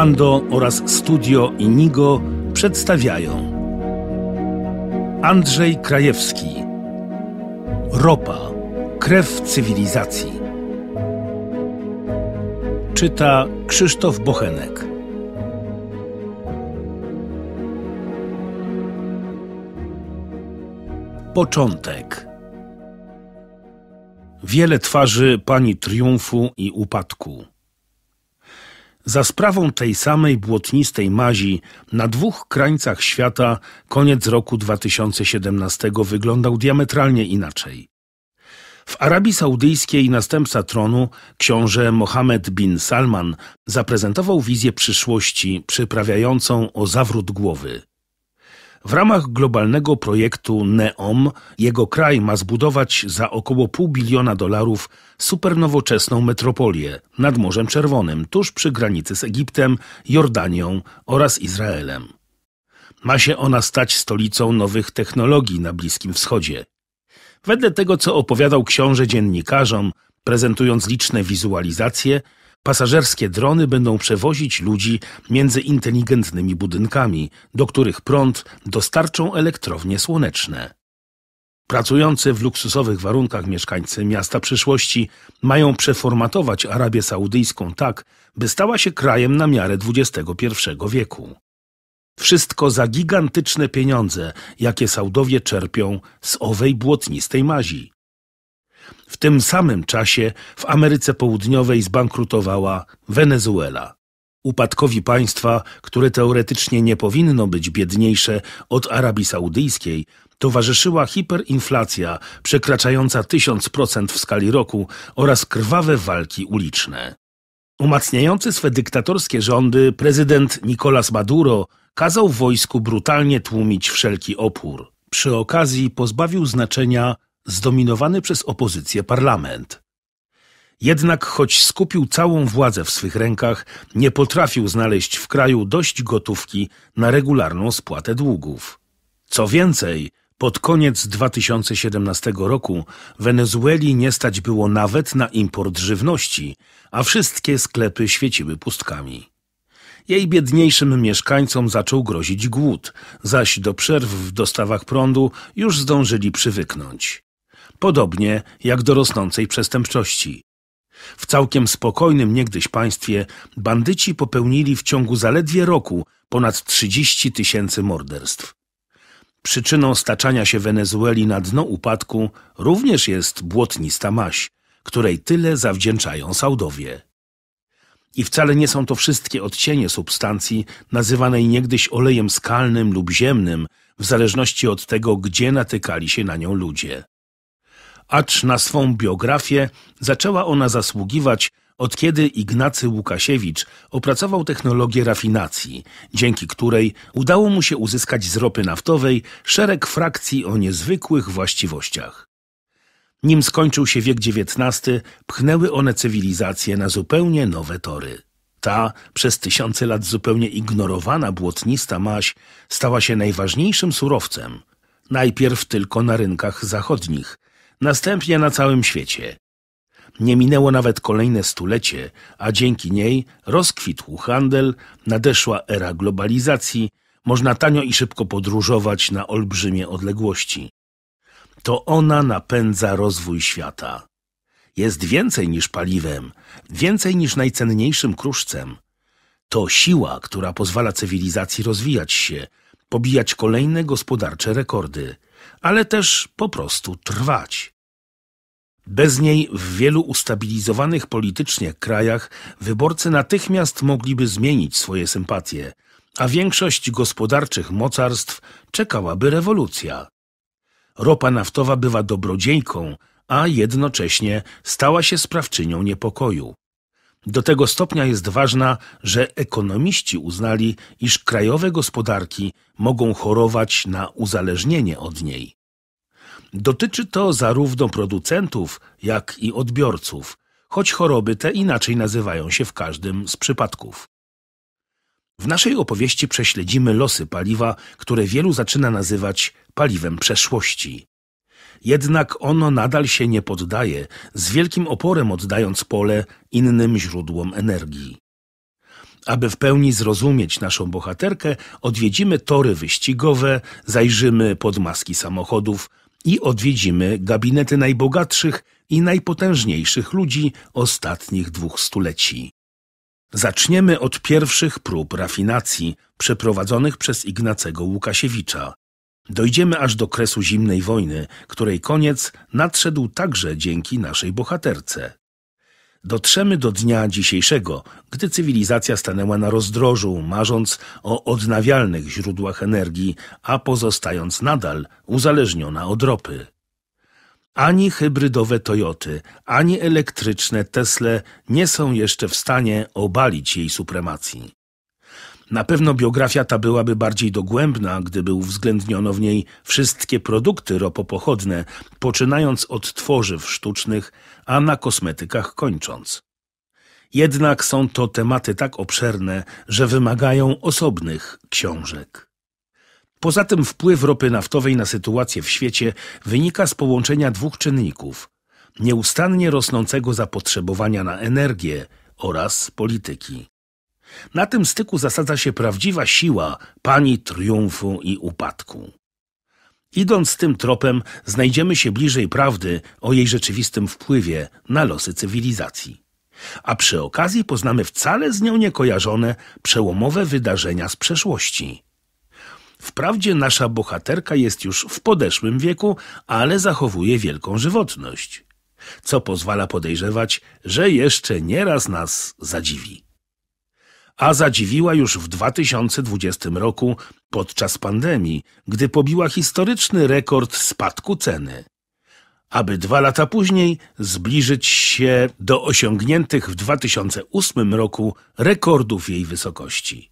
Armando oraz Studio Inigo przedstawiają Andrzej Krajewski Ropa Krew cywilizacji Czyta Krzysztof Bochenek Początek Wiele twarzy pani triumfu i upadku za sprawą tej samej błotnistej mazi na dwóch krańcach świata koniec roku 2017 wyglądał diametralnie inaczej. W Arabii Saudyjskiej następca tronu, książę Mohammed bin Salman, zaprezentował wizję przyszłości przyprawiającą o zawrót głowy. W ramach globalnego projektu NEOM jego kraj ma zbudować za około pół biliona dolarów supernowoczesną metropolię nad Morzem Czerwonym, tuż przy granicy z Egiptem, Jordanią oraz Izraelem. Ma się ona stać stolicą nowych technologii na Bliskim Wschodzie. Wedle tego, co opowiadał książę dziennikarzom, prezentując liczne wizualizacje, Pasażerskie drony będą przewozić ludzi między inteligentnymi budynkami, do których prąd dostarczą elektrownie słoneczne. Pracujący w luksusowych warunkach mieszkańcy miasta przyszłości mają przeformatować Arabię Saudyjską tak, by stała się krajem na miarę XXI wieku. Wszystko za gigantyczne pieniądze, jakie Saudowie czerpią z owej błotnistej mazi tym samym czasie w Ameryce Południowej zbankrutowała Wenezuela. Upadkowi państwa, które teoretycznie nie powinno być biedniejsze od Arabii Saudyjskiej, towarzyszyła hiperinflacja przekraczająca 1000% w skali roku oraz krwawe walki uliczne. Umacniający swe dyktatorskie rządy prezydent Nicolas Maduro kazał wojsku brutalnie tłumić wszelki opór. Przy okazji pozbawił znaczenia zdominowany przez opozycję parlament. Jednak choć skupił całą władzę w swych rękach, nie potrafił znaleźć w kraju dość gotówki na regularną spłatę długów. Co więcej, pod koniec 2017 roku Wenezueli nie stać było nawet na import żywności, a wszystkie sklepy świeciły pustkami. Jej biedniejszym mieszkańcom zaczął grozić głód, zaś do przerw w dostawach prądu już zdążyli przywyknąć podobnie jak do rosnącej przestępczości. W całkiem spokojnym niegdyś państwie bandyci popełnili w ciągu zaledwie roku ponad 30 tysięcy morderstw. Przyczyną staczania się Wenezueli na dno upadku również jest błotnista maś, której tyle zawdzięczają Saudowie. I wcale nie są to wszystkie odcienie substancji nazywanej niegdyś olejem skalnym lub ziemnym, w zależności od tego, gdzie natykali się na nią ludzie acz na swą biografię zaczęła ona zasługiwać od kiedy Ignacy Łukasiewicz opracował technologię rafinacji, dzięki której udało mu się uzyskać z ropy naftowej szereg frakcji o niezwykłych właściwościach. Nim skończył się wiek XIX, pchnęły one cywilizację na zupełnie nowe tory. Ta, przez tysiące lat zupełnie ignorowana błotnista maś, stała się najważniejszym surowcem. Najpierw tylko na rynkach zachodnich – następnie na całym świecie. Nie minęło nawet kolejne stulecie, a dzięki niej rozkwitł handel, nadeszła era globalizacji, można tanio i szybko podróżować na olbrzymie odległości. To ona napędza rozwój świata. Jest więcej niż paliwem, więcej niż najcenniejszym kruszcem. To siła, która pozwala cywilizacji rozwijać się, pobijać kolejne gospodarcze rekordy – ale też po prostu trwać. Bez niej w wielu ustabilizowanych politycznie krajach wyborcy natychmiast mogliby zmienić swoje sympatie, a większość gospodarczych mocarstw czekałaby rewolucja. Ropa naftowa bywa dobrodziejką, a jednocześnie stała się sprawczynią niepokoju. Do tego stopnia jest ważna, że ekonomiści uznali, iż krajowe gospodarki mogą chorować na uzależnienie od niej. Dotyczy to zarówno producentów, jak i odbiorców, choć choroby te inaczej nazywają się w każdym z przypadków. W naszej opowieści prześledzimy losy paliwa, które wielu zaczyna nazywać paliwem przeszłości. Jednak ono nadal się nie poddaje, z wielkim oporem oddając pole innym źródłom energii. Aby w pełni zrozumieć naszą bohaterkę, odwiedzimy tory wyścigowe, zajrzymy pod maski samochodów, i odwiedzimy gabinety najbogatszych i najpotężniejszych ludzi ostatnich dwóch stuleci. Zaczniemy od pierwszych prób rafinacji przeprowadzonych przez Ignacego Łukasiewicza. Dojdziemy aż do kresu zimnej wojny, której koniec nadszedł także dzięki naszej bohaterce. Dotrzemy do dnia dzisiejszego, gdy cywilizacja stanęła na rozdrożu, marząc o odnawialnych źródłach energii, a pozostając nadal uzależniona od ropy. Ani hybrydowe Toyoty, ani elektryczne Tesle nie są jeszcze w stanie obalić jej supremacji. Na pewno biografia ta byłaby bardziej dogłębna, gdyby uwzględniono w niej wszystkie produkty ropopochodne, poczynając od tworzyw sztucznych, a na kosmetykach kończąc. Jednak są to tematy tak obszerne, że wymagają osobnych książek. Poza tym wpływ ropy naftowej na sytuację w świecie wynika z połączenia dwóch czynników: nieustannie rosnącego zapotrzebowania na energię oraz polityki. Na tym styku zasadza się prawdziwa siła pani triumfu i upadku. Idąc tym tropem, znajdziemy się bliżej prawdy o jej rzeczywistym wpływie na losy cywilizacji. A przy okazji poznamy wcale z nią niekojarzone przełomowe wydarzenia z przeszłości. Wprawdzie nasza bohaterka jest już w podeszłym wieku, ale zachowuje wielką żywotność, co pozwala podejrzewać, że jeszcze nieraz nas zadziwi a zadziwiła już w 2020 roku podczas pandemii, gdy pobiła historyczny rekord spadku ceny. Aby dwa lata później zbliżyć się do osiągniętych w 2008 roku rekordów jej wysokości.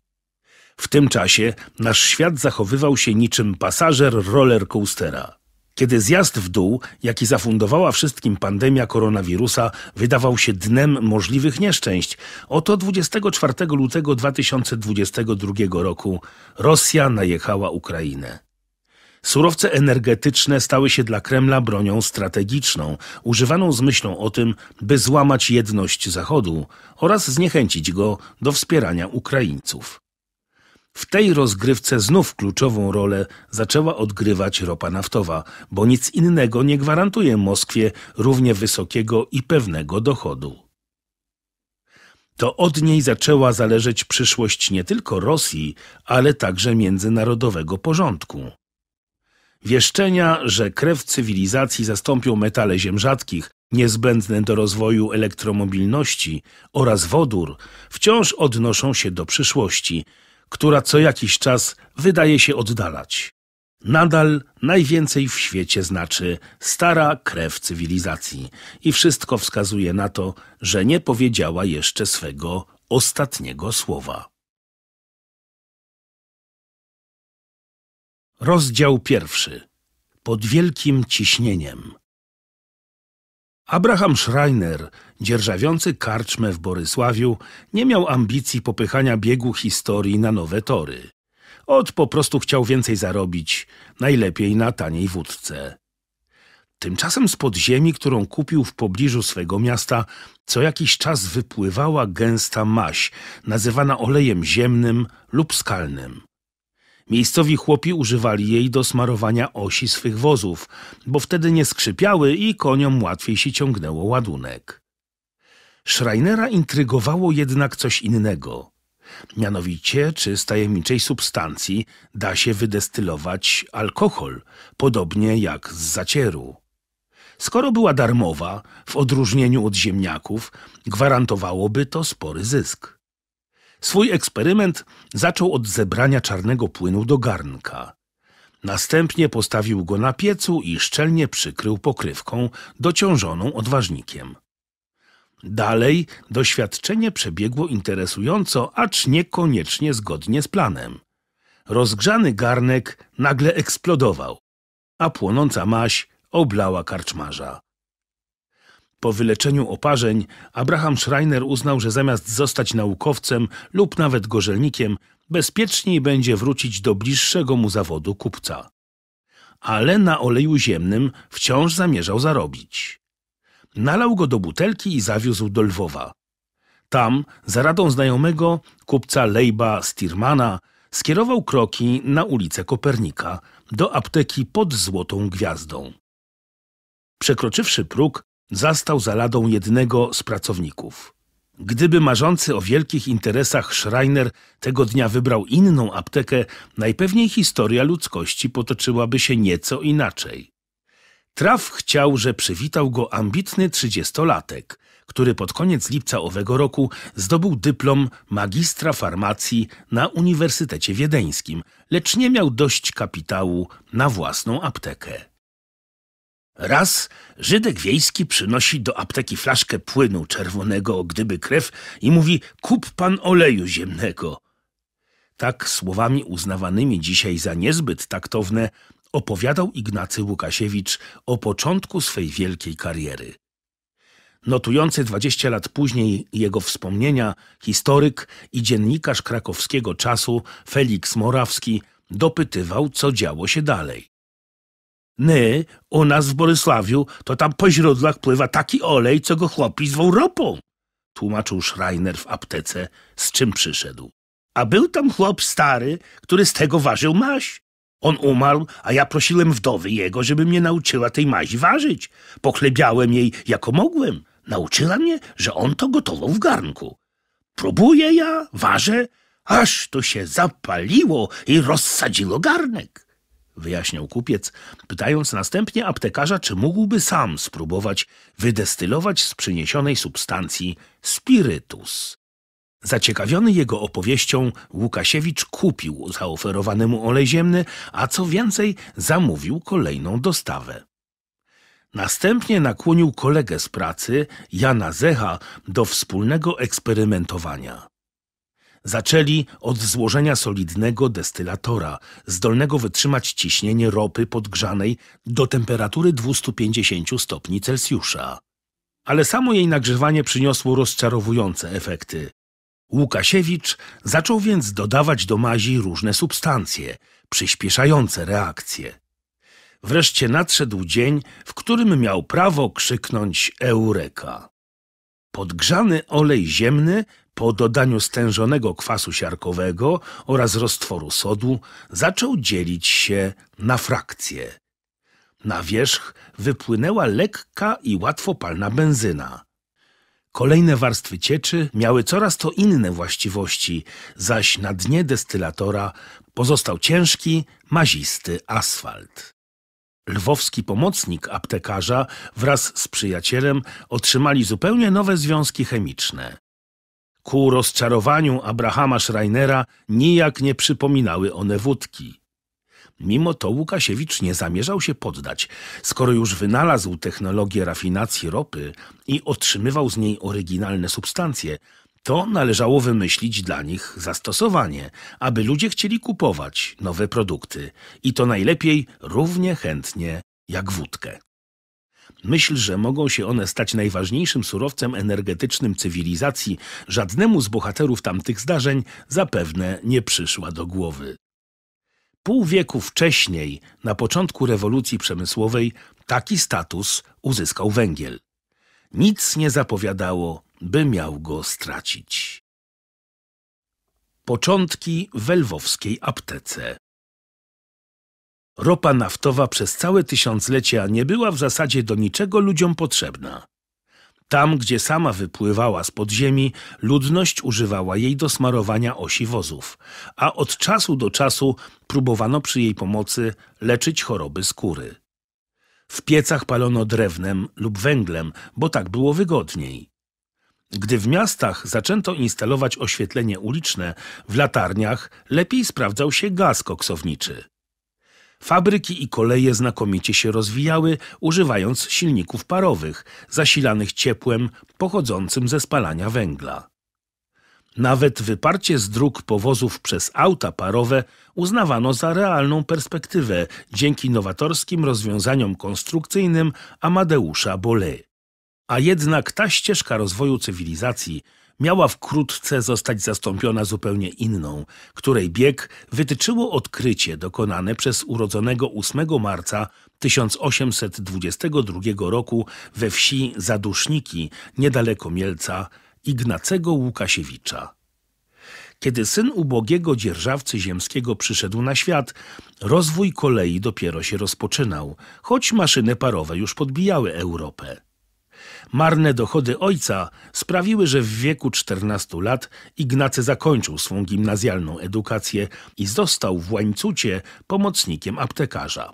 W tym czasie nasz świat zachowywał się niczym pasażer coastera kiedy zjazd w dół, jaki zafundowała wszystkim pandemia koronawirusa, wydawał się dnem możliwych nieszczęść. Oto 24 lutego 2022 roku Rosja najechała Ukrainę. Surowce energetyczne stały się dla Kremla bronią strategiczną, używaną z myślą o tym, by złamać jedność Zachodu oraz zniechęcić go do wspierania Ukraińców. W tej rozgrywce znów kluczową rolę zaczęła odgrywać ropa naftowa, bo nic innego nie gwarantuje Moskwie równie wysokiego i pewnego dochodu. To od niej zaczęła zależeć przyszłość nie tylko Rosji, ale także międzynarodowego porządku. Wieszczenia, że krew cywilizacji zastąpią metale ziem rzadkich, niezbędne do rozwoju elektromobilności oraz wodór, wciąż odnoszą się do przyszłości – która co jakiś czas wydaje się oddalać. Nadal najwięcej w świecie znaczy stara krew cywilizacji i wszystko wskazuje na to, że nie powiedziała jeszcze swego ostatniego słowa. Rozdział pierwszy. Pod wielkim ciśnieniem. Abraham Schreiner, dzierżawiący karczmę w Borysławiu, nie miał ambicji popychania biegu historii na nowe tory. Od po prostu chciał więcej zarobić, najlepiej na taniej wódce. Tymczasem z podziemi, którą kupił w pobliżu swego miasta, co jakiś czas wypływała gęsta maś, nazywana olejem ziemnym lub skalnym. Miejscowi chłopi używali jej do smarowania osi swych wozów, bo wtedy nie skrzypiały i koniom łatwiej się ciągnęło ładunek. Schreinera intrygowało jednak coś innego. Mianowicie, czy z tajemniczej substancji da się wydestylować alkohol, podobnie jak z zacieru. Skoro była darmowa, w odróżnieniu od ziemniaków, gwarantowałoby to spory zysk. Swój eksperyment zaczął od zebrania czarnego płynu do garnka. Następnie postawił go na piecu i szczelnie przykrył pokrywką dociążoną odważnikiem. Dalej doświadczenie przebiegło interesująco, acz niekoniecznie zgodnie z planem. Rozgrzany garnek nagle eksplodował, a płonąca maś oblała karczmarza. Po wyleczeniu oparzeń Abraham Schreiner uznał, że zamiast zostać naukowcem lub nawet gorzelnikiem, bezpieczniej będzie wrócić do bliższego mu zawodu kupca. Ale na oleju ziemnym wciąż zamierzał zarobić. Nalał go do butelki i zawiózł do Lwowa. Tam, za radą znajomego kupca Lejba Stirmana, skierował kroki na ulicę Kopernika do apteki pod Złotą Gwiazdą. Przekroczywszy próg, zastał za ladą jednego z pracowników. Gdyby marzący o wielkich interesach Schreiner tego dnia wybrał inną aptekę, najpewniej historia ludzkości potoczyłaby się nieco inaczej. Traf chciał, że przywitał go ambitny trzydziestolatek, który pod koniec lipca owego roku zdobył dyplom magistra farmacji na Uniwersytecie Wiedeńskim, lecz nie miał dość kapitału na własną aptekę. Raz Żydek wiejski przynosi do apteki flaszkę płynu czerwonego, gdyby krew, i mówi: Kup pan oleju ziemnego. Tak słowami uznawanymi dzisiaj za niezbyt taktowne opowiadał Ignacy Łukasiewicz o początku swej wielkiej kariery. Notujący 20 lat później jego wspomnienia historyk i dziennikarz krakowskiego czasu Felix Morawski dopytywał, co działo się dalej. My, u nas w Borysławiu, to tam po źródłach pływa taki olej, co go chłopi zwą ropą, tłumaczył Schreiner w aptece, z czym przyszedł. A był tam chłop stary, który z tego ważył maś. On umarł, a ja prosiłem wdowy jego, żeby mnie nauczyła tej mazi ważyć. Pochlebiałem jej, jako mogłem. Nauczyła mnie, że on to gotował w garnku. Próbuję ja, ważę, aż tu się zapaliło i rozsadziło garnek wyjaśniał kupiec, pytając następnie aptekarza, czy mógłby sam spróbować wydestylować z przyniesionej substancji spirytus. Zaciekawiony jego opowieścią, Łukasiewicz kupił zaoferowanemu olej ziemny, a co więcej, zamówił kolejną dostawę. Następnie nakłonił kolegę z pracy, Jana Zecha, do wspólnego eksperymentowania. Zaczęli od złożenia solidnego destylatora, zdolnego wytrzymać ciśnienie ropy podgrzanej do temperatury 250 stopni Celsjusza. Ale samo jej nagrzewanie przyniosło rozczarowujące efekty. Łukasiewicz zaczął więc dodawać do mazi różne substancje, przyspieszające reakcje. Wreszcie nadszedł dzień, w którym miał prawo krzyknąć Eureka. Podgrzany olej ziemny po dodaniu stężonego kwasu siarkowego oraz roztworu sodu zaczął dzielić się na frakcje. Na wierzch wypłynęła lekka i łatwopalna benzyna. Kolejne warstwy cieczy miały coraz to inne właściwości, zaś na dnie destylatora pozostał ciężki, mazisty asfalt. Lwowski pomocnik aptekarza wraz z przyjacielem otrzymali zupełnie nowe związki chemiczne. Ku rozczarowaniu Abrahama Schreinera nijak nie przypominały one wódki. Mimo to Łukasiewicz nie zamierzał się poddać. Skoro już wynalazł technologię rafinacji ropy i otrzymywał z niej oryginalne substancje, to należało wymyślić dla nich zastosowanie, aby ludzie chcieli kupować nowe produkty i to najlepiej równie chętnie jak wódkę. Myśl, że mogą się one stać najważniejszym surowcem energetycznym cywilizacji, żadnemu z bohaterów tamtych zdarzeń zapewne nie przyszła do głowy. Pół wieku wcześniej, na początku rewolucji przemysłowej, taki status uzyskał węgiel. Nic nie zapowiadało, by miał go stracić. Początki w elwowskiej aptece. Ropa naftowa przez całe tysiąclecia nie była w zasadzie do niczego ludziom potrzebna. Tam, gdzie sama wypływała z podziemi, ludność używała jej do smarowania osi wozów, a od czasu do czasu próbowano przy jej pomocy leczyć choroby skóry. W piecach palono drewnem lub węglem, bo tak było wygodniej. Gdy w miastach zaczęto instalować oświetlenie uliczne, w latarniach lepiej sprawdzał się gaz koksowniczy. Fabryki i koleje znakomicie się rozwijały, używając silników parowych, zasilanych ciepłem pochodzącym ze spalania węgla. Nawet wyparcie z dróg powozów przez auta parowe uznawano za realną perspektywę dzięki nowatorskim rozwiązaniom konstrukcyjnym Amadeusza Bolle. A jednak ta ścieżka rozwoju cywilizacji – miała wkrótce zostać zastąpiona zupełnie inną, której bieg wytyczyło odkrycie dokonane przez urodzonego 8 marca 1822 roku we wsi Zaduszniki, niedaleko Mielca, Ignacego Łukasiewicza. Kiedy syn ubogiego dzierżawcy ziemskiego przyszedł na świat, rozwój kolei dopiero się rozpoczynał, choć maszyny parowe już podbijały Europę. Marne dochody ojca sprawiły, że w wieku 14 lat Ignacy zakończył swą gimnazjalną edukację i został w Łańcucie pomocnikiem aptekarza.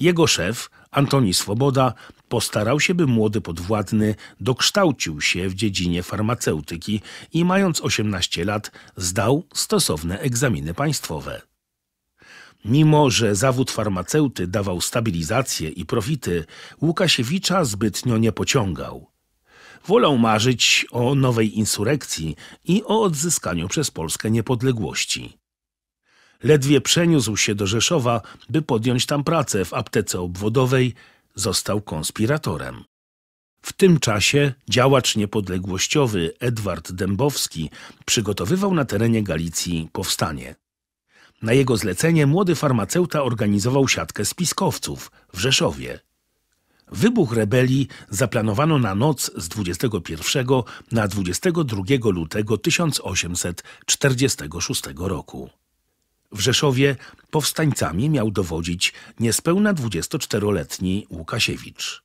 Jego szef, Antoni Swoboda, postarał się, by młody podwładny dokształcił się w dziedzinie farmaceutyki i mając 18 lat zdał stosowne egzaminy państwowe. Mimo, że zawód farmaceuty dawał stabilizację i profity, Łukasiewicza zbytnio nie pociągał. Wolał marzyć o nowej insurrekcji i o odzyskaniu przez Polskę niepodległości. Ledwie przeniósł się do Rzeszowa, by podjąć tam pracę w aptece obwodowej, został konspiratorem. W tym czasie działacz niepodległościowy Edward Dębowski przygotowywał na terenie Galicji powstanie. Na jego zlecenie młody farmaceuta organizował siatkę spiskowców w Rzeszowie. Wybuch rebelii zaplanowano na noc z 21 na 22 lutego 1846 roku. W Rzeszowie powstańcami miał dowodzić niespełna 24-letni Łukasiewicz.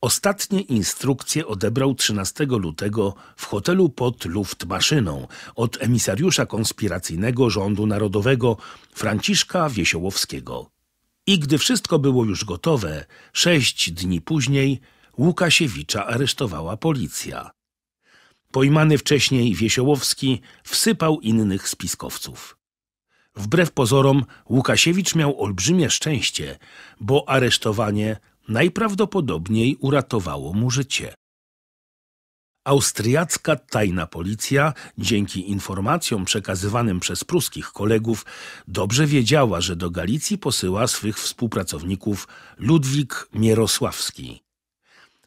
Ostatnie instrukcje odebrał 13 lutego w hotelu pod Luftmaszyną od emisariusza konspiracyjnego rządu narodowego Franciszka Wiesiołowskiego. I gdy wszystko było już gotowe, sześć dni później Łukasiewicza aresztowała policja. Pojmany wcześniej Wiesiołowski wsypał innych spiskowców. Wbrew pozorom Łukasiewicz miał olbrzymie szczęście, bo aresztowanie najprawdopodobniej uratowało mu życie. Austriacka tajna policja, dzięki informacjom przekazywanym przez pruskich kolegów, dobrze wiedziała, że do Galicji posyła swych współpracowników Ludwik Mierosławski.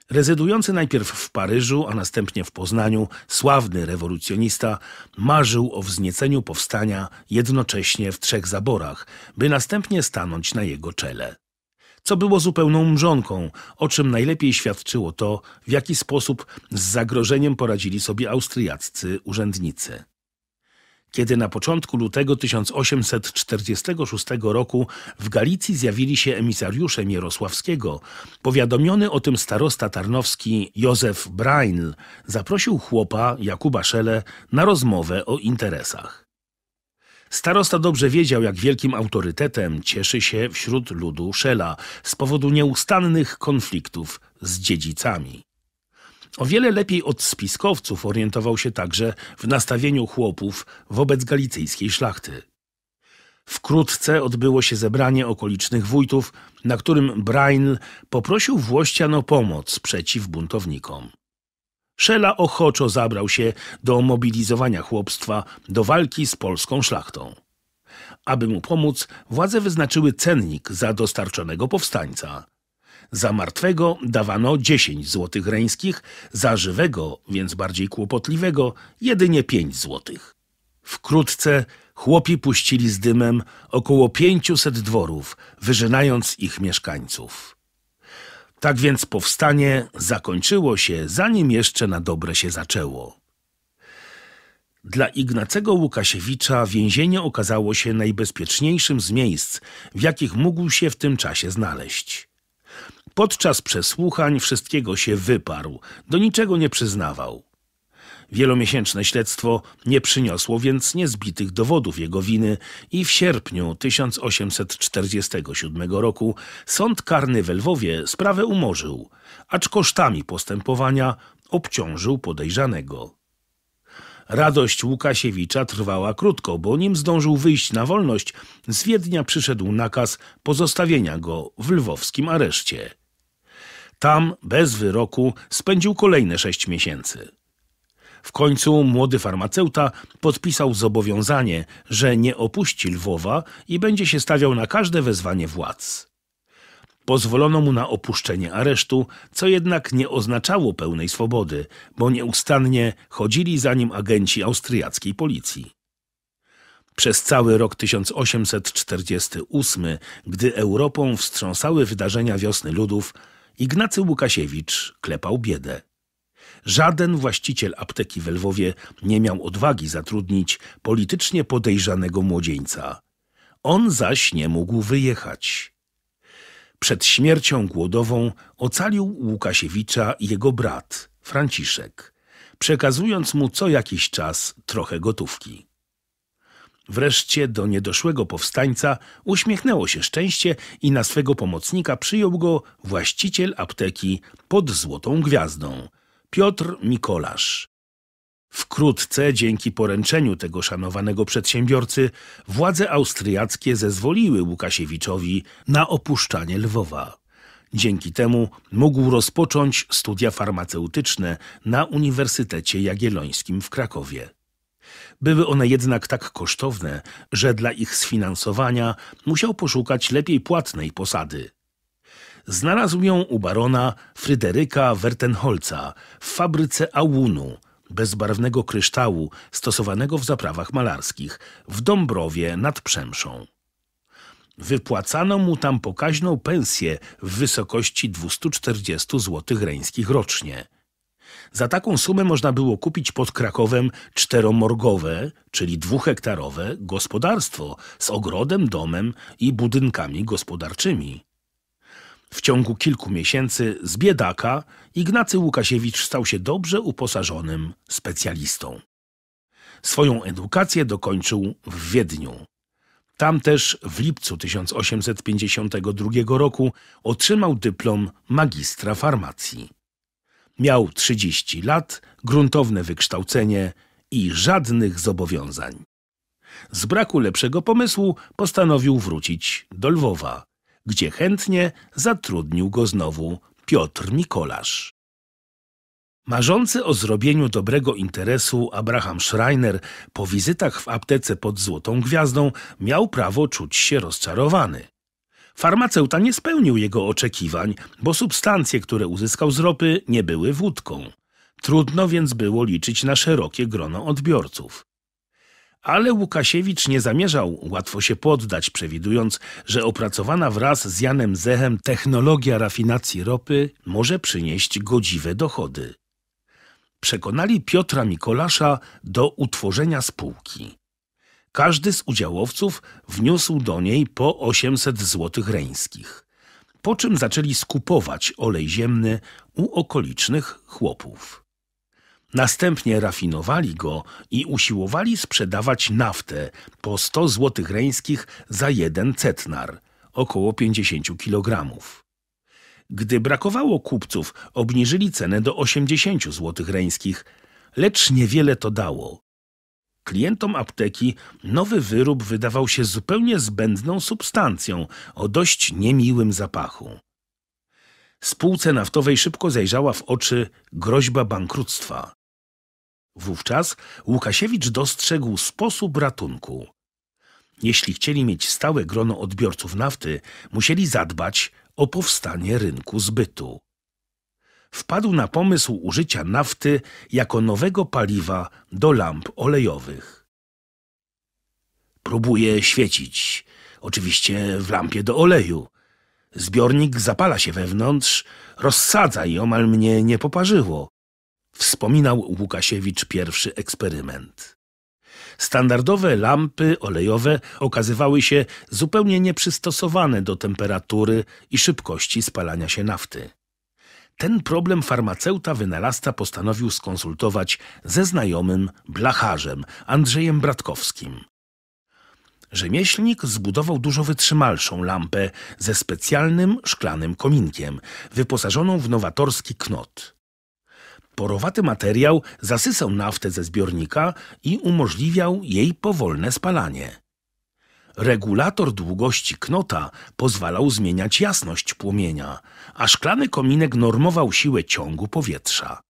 Rezydujący najpierw w Paryżu, a następnie w Poznaniu, sławny rewolucjonista marzył o wznieceniu powstania jednocześnie w trzech zaborach, by następnie stanąć na jego czele co było zupełną mrzonką, o czym najlepiej świadczyło to, w jaki sposób z zagrożeniem poradzili sobie austriaccy urzędnicy. Kiedy na początku lutego 1846 roku w Galicji zjawili się emisariusze Mierosławskiego, powiadomiony o tym starosta tarnowski Józef Brainl zaprosił chłopa Jakuba Szele na rozmowę o interesach. Starosta dobrze wiedział, jak wielkim autorytetem cieszy się wśród ludu Szela z powodu nieustannych konfliktów z dziedzicami. O wiele lepiej od spiskowców orientował się także w nastawieniu chłopów wobec galicyjskiej szlachty. Wkrótce odbyło się zebranie okolicznych wójtów, na którym Brain poprosił Włościan o pomoc przeciw buntownikom. Szela ochoczo zabrał się do mobilizowania chłopstwa do walki z polską szlachtą. Aby mu pomóc, władze wyznaczyły cennik za dostarczonego powstańca. Za martwego dawano 10 złotych reńskich, za żywego, więc bardziej kłopotliwego, jedynie 5 złotych. Wkrótce chłopi puścili z dymem około 500 dworów, wyrzynając ich mieszkańców. Tak więc powstanie zakończyło się, zanim jeszcze na dobre się zaczęło. Dla Ignacego Łukasiewicza więzienie okazało się najbezpieczniejszym z miejsc, w jakich mógł się w tym czasie znaleźć. Podczas przesłuchań wszystkiego się wyparł, do niczego nie przyznawał. Wielomiesięczne śledztwo nie przyniosło więc niezbitych dowodów jego winy i w sierpniu 1847 roku sąd karny we Lwowie sprawę umorzył, acz kosztami postępowania obciążył podejrzanego. Radość Łukasiewicza trwała krótko, bo nim zdążył wyjść na wolność, z Wiednia przyszedł nakaz pozostawienia go w lwowskim areszcie. Tam, bez wyroku, spędził kolejne sześć miesięcy. W końcu młody farmaceuta podpisał zobowiązanie, że nie opuści Lwowa i będzie się stawiał na każde wezwanie władz. Pozwolono mu na opuszczenie aresztu, co jednak nie oznaczało pełnej swobody, bo nieustannie chodzili za nim agenci austriackiej policji. Przez cały rok 1848, gdy Europą wstrząsały wydarzenia wiosny ludów, Ignacy Łukasiewicz klepał biedę. Żaden właściciel apteki w Lwowie nie miał odwagi zatrudnić politycznie podejrzanego młodzieńca. On zaś nie mógł wyjechać. Przed śmiercią głodową ocalił Łukasiewicza jego brat, Franciszek, przekazując mu co jakiś czas trochę gotówki. Wreszcie do niedoszłego powstańca uśmiechnęło się szczęście i na swego pomocnika przyjął go właściciel apteki pod złotą gwiazdą, Piotr Mikolasz. Wkrótce, dzięki poręczeniu tego szanowanego przedsiębiorcy, władze austriackie zezwoliły Łukasiewiczowi na opuszczanie Lwowa. Dzięki temu mógł rozpocząć studia farmaceutyczne na Uniwersytecie Jagiellońskim w Krakowie. Były one jednak tak kosztowne, że dla ich sfinansowania musiał poszukać lepiej płatnej posady – Znalazł ją u barona Fryderyka Wertenholza w fabryce Ałunu, bezbarwnego kryształu stosowanego w zaprawach malarskich, w Dąbrowie nad Przemszą. Wypłacano mu tam pokaźną pensję w wysokości 240 zł reńskich rocznie. Za taką sumę można było kupić pod Krakowem czteromorgowe, czyli dwuhektarowe gospodarstwo z ogrodem, domem i budynkami gospodarczymi. W ciągu kilku miesięcy z biedaka Ignacy Łukasiewicz stał się dobrze uposażonym specjalistą. Swoją edukację dokończył w Wiedniu. Tam też w lipcu 1852 roku otrzymał dyplom magistra farmacji. Miał 30 lat, gruntowne wykształcenie i żadnych zobowiązań. Z braku lepszego pomysłu postanowił wrócić do Lwowa, gdzie chętnie zatrudnił go znowu Piotr Mikolasz. Marzący o zrobieniu dobrego interesu Abraham Schreiner po wizytach w aptece pod Złotą Gwiazdą miał prawo czuć się rozczarowany. Farmaceuta nie spełnił jego oczekiwań, bo substancje, które uzyskał z ropy, nie były wódką. Trudno więc było liczyć na szerokie grono odbiorców. Ale Łukasiewicz nie zamierzał łatwo się poddać, przewidując, że opracowana wraz z Janem Zechem technologia rafinacji ropy może przynieść godziwe dochody. Przekonali Piotra Mikolasza do utworzenia spółki. Każdy z udziałowców wniósł do niej po 800 zł reńskich, po czym zaczęli skupować olej ziemny u okolicznych chłopów. Następnie rafinowali go i usiłowali sprzedawać naftę po 100 zł reńskich za jeden cetnar, około 50 kg. Gdy brakowało kupców, obniżyli cenę do 80 zł reńskich, lecz niewiele to dało. Klientom apteki nowy wyrób wydawał się zupełnie zbędną substancją o dość niemiłym zapachu. Spółce naftowej szybko zajrzała w oczy groźba bankructwa. Wówczas Łukasiewicz dostrzegł sposób ratunku. Jeśli chcieli mieć stałe grono odbiorców nafty, musieli zadbać o powstanie rynku zbytu. Wpadł na pomysł użycia nafty jako nowego paliwa do lamp olejowych. Próbuję świecić, oczywiście w lampie do oleju. Zbiornik zapala się wewnątrz, rozsadza i omal mnie nie poparzyło wspominał Łukasiewicz pierwszy eksperyment. Standardowe lampy olejowe okazywały się zupełnie nieprzystosowane do temperatury i szybkości spalania się nafty. Ten problem farmaceuta wynalazca postanowił skonsultować ze znajomym blacharzem Andrzejem Bratkowskim. Rzemieślnik zbudował dużo wytrzymalszą lampę ze specjalnym szklanym kominkiem, wyposażoną w nowatorski knot porowaty materiał zasysał naftę ze zbiornika i umożliwiał jej powolne spalanie. Regulator długości knota pozwalał zmieniać jasność płomienia, a szklany kominek normował siłę ciągu powietrza.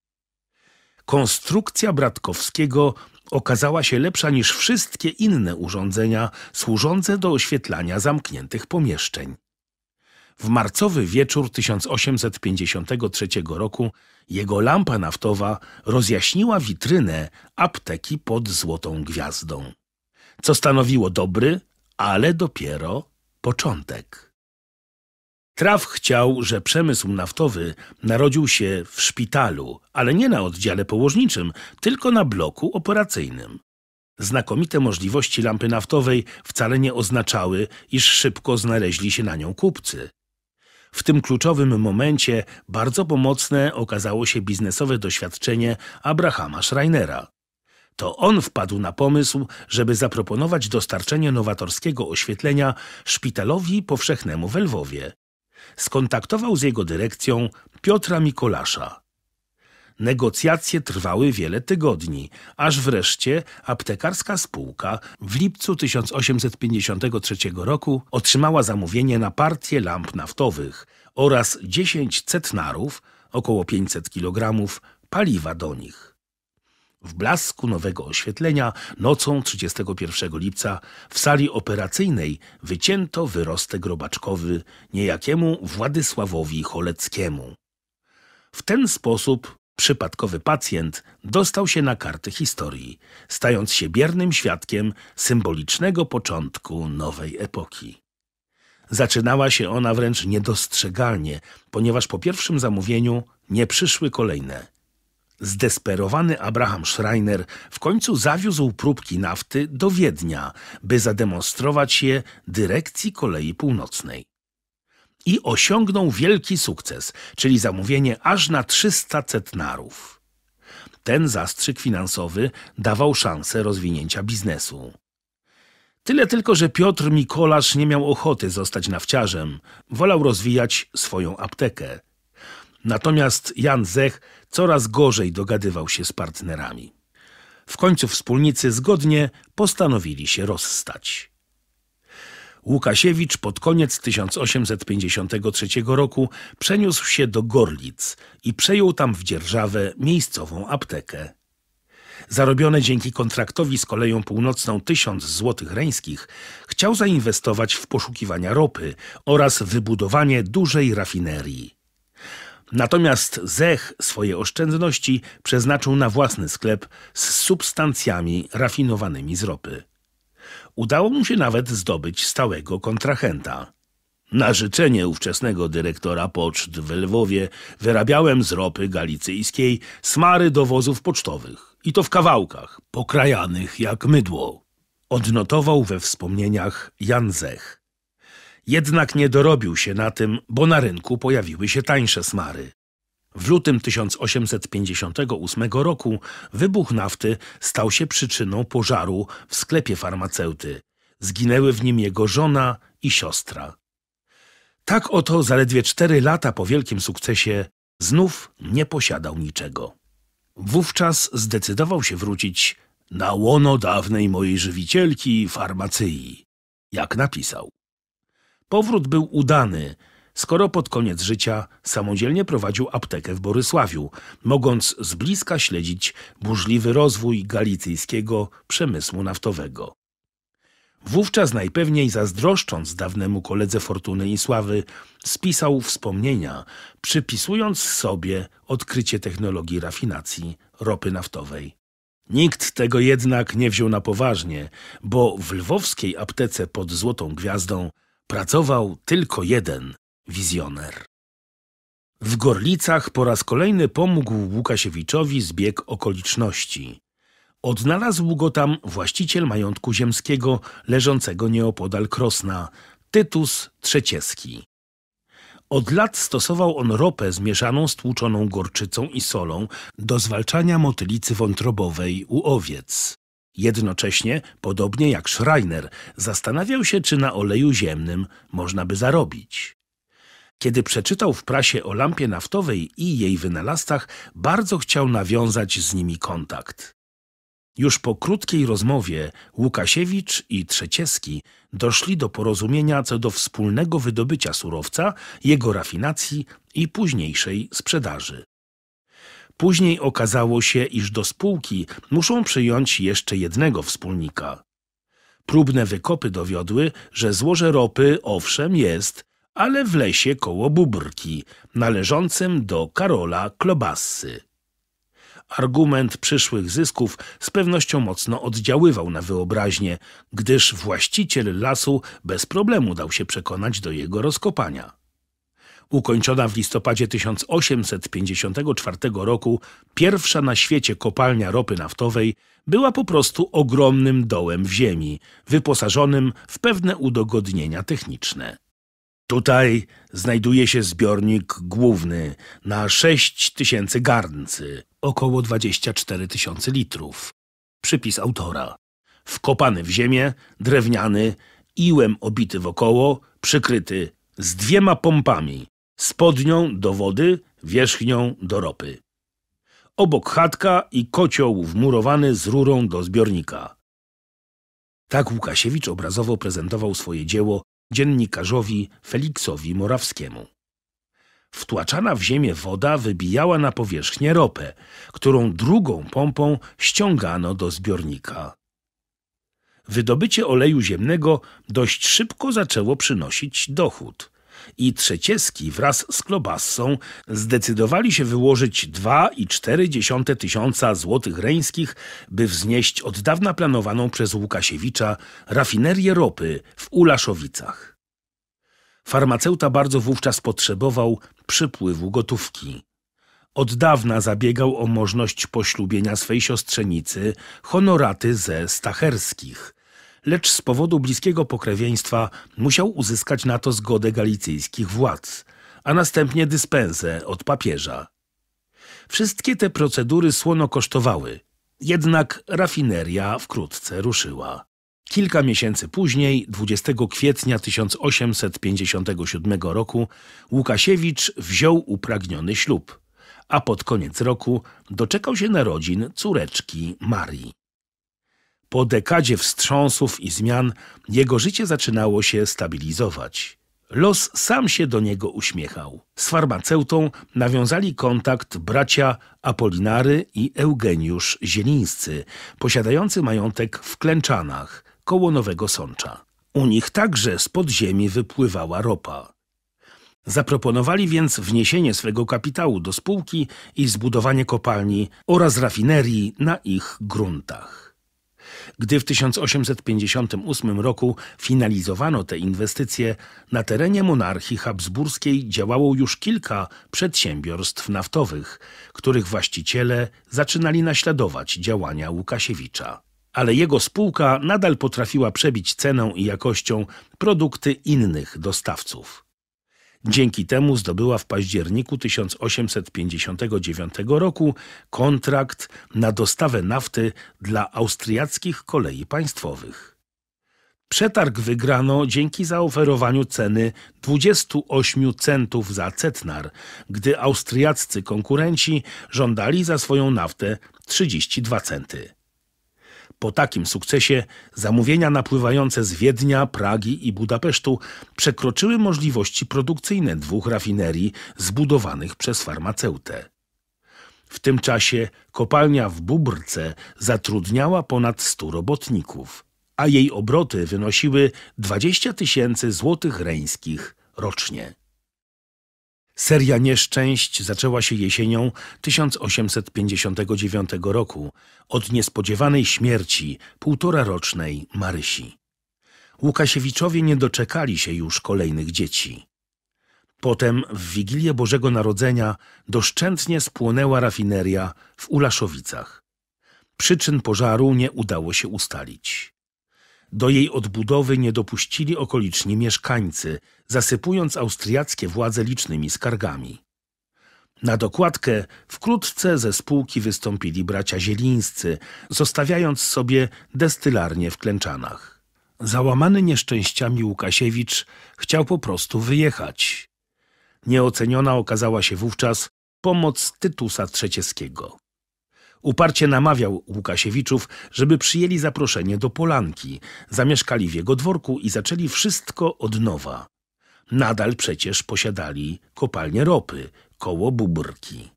Konstrukcja Bratkowskiego okazała się lepsza niż wszystkie inne urządzenia służące do oświetlania zamkniętych pomieszczeń. W marcowy wieczór 1853 roku jego lampa naftowa rozjaśniła witrynę apteki pod złotą gwiazdą, co stanowiło dobry, ale dopiero początek. Traf chciał, że przemysł naftowy narodził się w szpitalu, ale nie na oddziale położniczym, tylko na bloku operacyjnym. Znakomite możliwości lampy naftowej wcale nie oznaczały, iż szybko znaleźli się na nią kupcy. W tym kluczowym momencie bardzo pomocne okazało się biznesowe doświadczenie Abrahama Schreinera. To on wpadł na pomysł, żeby zaproponować dostarczenie nowatorskiego oświetlenia szpitalowi powszechnemu w Lwowie. Skontaktował z jego dyrekcją Piotra Mikolasza. Negocjacje trwały wiele tygodni, aż wreszcie aptekarska spółka w lipcu 1853 roku otrzymała zamówienie na partię lamp naftowych oraz 10 cetnarów, około 500 kg, paliwa do nich. W blasku nowego oświetlenia nocą 31 lipca w sali operacyjnej wycięto wyrostek robaczkowy niejakiemu Władysławowi Choleckiemu. W ten sposób przypadkowy pacjent dostał się na karty historii, stając się biernym świadkiem symbolicznego początku nowej epoki. Zaczynała się ona wręcz niedostrzegalnie, ponieważ po pierwszym zamówieniu nie przyszły kolejne. Zdesperowany Abraham Schreiner w końcu zawiózł próbki nafty do Wiednia, by zademonstrować je dyrekcji kolei północnej i osiągnął wielki sukces, czyli zamówienie aż na 300 centnarów. Ten zastrzyk finansowy dawał szansę rozwinięcia biznesu. Tyle tylko, że Piotr Mikolasz nie miał ochoty zostać nawciarzem, wolał rozwijać swoją aptekę. Natomiast Jan Zech coraz gorzej dogadywał się z partnerami. W końcu wspólnicy zgodnie postanowili się rozstać. Łukasiewicz pod koniec 1853 roku przeniósł się do Gorlic i przejął tam w dzierżawę miejscową aptekę. Zarobione dzięki kontraktowi z Koleją Północną 1000 złotych reńskich chciał zainwestować w poszukiwania ropy oraz wybudowanie dużej rafinerii. Natomiast Zech swoje oszczędności przeznaczył na własny sklep z substancjami rafinowanymi z ropy. Udało mu się nawet zdobyć stałego kontrahenta. Na życzenie ówczesnego dyrektora poczt w Lwowie wyrabiałem z ropy galicyjskiej smary do wozów pocztowych. I to w kawałkach, pokrajanych jak mydło. Odnotował we wspomnieniach Jan Zech. Jednak nie dorobił się na tym, bo na rynku pojawiły się tańsze smary. W lutym 1858 roku wybuch nafty stał się przyczyną pożaru w sklepie farmaceuty. Zginęły w nim jego żona i siostra. Tak oto zaledwie cztery lata po wielkim sukcesie znów nie posiadał niczego. Wówczas zdecydował się wrócić na łono dawnej mojej żywicielki farmacyi, jak napisał. Powrót był udany, skoro pod koniec życia samodzielnie prowadził aptekę w Borysławiu, mogąc z bliska śledzić burzliwy rozwój galicyjskiego przemysłu naftowego. Wówczas najpewniej zazdroszcząc dawnemu koledze fortuny i sławy, spisał wspomnienia, przypisując sobie odkrycie technologii rafinacji ropy naftowej. Nikt tego jednak nie wziął na poważnie, bo w lwowskiej aptece pod Złotą Gwiazdą pracował tylko jeden wizjoner. W Gorlicach po raz kolejny pomógł Łukasiewiczowi zbieg okoliczności. Odnalazł go tam właściciel majątku ziemskiego leżącego nieopodal Krosna, Tytus Trzecieski. Od lat stosował on ropę zmieszaną z tłuczoną gorczycą i solą do zwalczania motylicy wątrobowej u owiec. Jednocześnie, podobnie jak Schreiner, zastanawiał się, czy na oleju ziemnym można by zarobić. Kiedy przeczytał w prasie o lampie naftowej i jej wynalazcach, bardzo chciał nawiązać z nimi kontakt. Już po krótkiej rozmowie Łukasiewicz i Trzecieski doszli do porozumienia co do wspólnego wydobycia surowca, jego rafinacji i późniejszej sprzedaży. Później okazało się, iż do spółki muszą przyjąć jeszcze jednego wspólnika. Próbne wykopy dowiodły, że złoże ropy owszem jest, ale w lesie koło Bubrki, należącym do Karola Klobassy. Argument przyszłych zysków z pewnością mocno oddziaływał na wyobraźnię, gdyż właściciel lasu bez problemu dał się przekonać do jego rozkopania ukończona w listopadzie 1854 roku, pierwsza na świecie kopalnia ropy naftowej, była po prostu ogromnym dołem w ziemi, wyposażonym w pewne udogodnienia techniczne. Tutaj znajduje się zbiornik główny na 6 tysięcy garncy, około 24 tysiące litrów. Przypis autora. Wkopany w ziemię, drewniany, iłem obity wokoło, przykryty z dwiema pompami, spodnią do wody, wierzchnią do ropy. Obok chatka i kocioł wmurowany z rurą do zbiornika. Tak Łukasiewicz obrazowo prezentował swoje dzieło dziennikarzowi Feliksowi Morawskiemu. Wtłaczana w ziemię woda wybijała na powierzchnię ropę, którą drugą pompą ściągano do zbiornika. Wydobycie oleju ziemnego dość szybko zaczęło przynosić dochód – i Trzecieski wraz z Klobassą zdecydowali się wyłożyć 2,4 tysiąca złotych reńskich, by wznieść od dawna planowaną przez Łukasiewicza rafinerię ropy w Ulaszowicach. Farmaceuta bardzo wówczas potrzebował przypływu gotówki. Od dawna zabiegał o możliwość poślubienia swej siostrzenicy honoraty ze Stacherskich – lecz z powodu bliskiego pokrewieństwa musiał uzyskać na to zgodę galicyjskich władz, a następnie dyspensę od papieża. Wszystkie te procedury słono kosztowały, jednak rafineria wkrótce ruszyła. Kilka miesięcy później, 20 kwietnia 1857 roku, Łukasiewicz wziął upragniony ślub, a pod koniec roku doczekał się narodzin córeczki Marii. Po dekadzie wstrząsów i zmian jego życie zaczynało się stabilizować. Los sam się do niego uśmiechał. Z farmaceutą nawiązali kontakt bracia Apolinary i Eugeniusz Zielińscy, posiadający majątek w Klęczanach, koło Nowego Sącza. U nich także z podziemi wypływała ropa. Zaproponowali więc wniesienie swego kapitału do spółki i zbudowanie kopalni oraz rafinerii na ich gruntach. Gdy w 1858 roku finalizowano te inwestycje, na terenie monarchii habsburskiej działało już kilka przedsiębiorstw naftowych, których właściciele zaczynali naśladować działania Łukasiewicza ale jego spółka nadal potrafiła przebić ceną i jakością produkty innych dostawców. Dzięki temu zdobyła w październiku 1859 roku kontrakt na dostawę nafty dla austriackich kolei państwowych. Przetarg wygrano dzięki zaoferowaniu ceny 28 centów za cetnar, gdy austriaccy konkurenci żądali za swoją naftę 32 centy. Po takim sukcesie zamówienia napływające z Wiednia, Pragi i Budapesztu przekroczyły możliwości produkcyjne dwóch rafinerii zbudowanych przez farmaceutę. W tym czasie kopalnia w Bubrce zatrudniała ponad 100 robotników, a jej obroty wynosiły 20 tysięcy złotych reńskich rocznie. Seria nieszczęść zaczęła się jesienią 1859 roku od niespodziewanej śmierci półtorarocznej Marysi. Łukasiewiczowie nie doczekali się już kolejnych dzieci. Potem w Wigilię Bożego Narodzenia doszczętnie spłonęła rafineria w Ulaszowicach. Przyczyn pożaru nie udało się ustalić. Do jej odbudowy nie dopuścili okoliczni mieszkańcy, zasypując austriackie władze licznymi skargami. Na dokładkę wkrótce ze spółki wystąpili bracia Zielińscy, zostawiając sobie destylarnię w Klęczanach. Załamany nieszczęściami Łukasiewicz chciał po prostu wyjechać. Nieoceniona okazała się wówczas pomoc Tytusa Trzecieskiego. Uparcie namawiał Łukasiewiczów, żeby przyjęli zaproszenie do Polanki, zamieszkali w jego dworku i zaczęli wszystko od nowa. Nadal przecież posiadali kopalnię ropy koło Bubrki.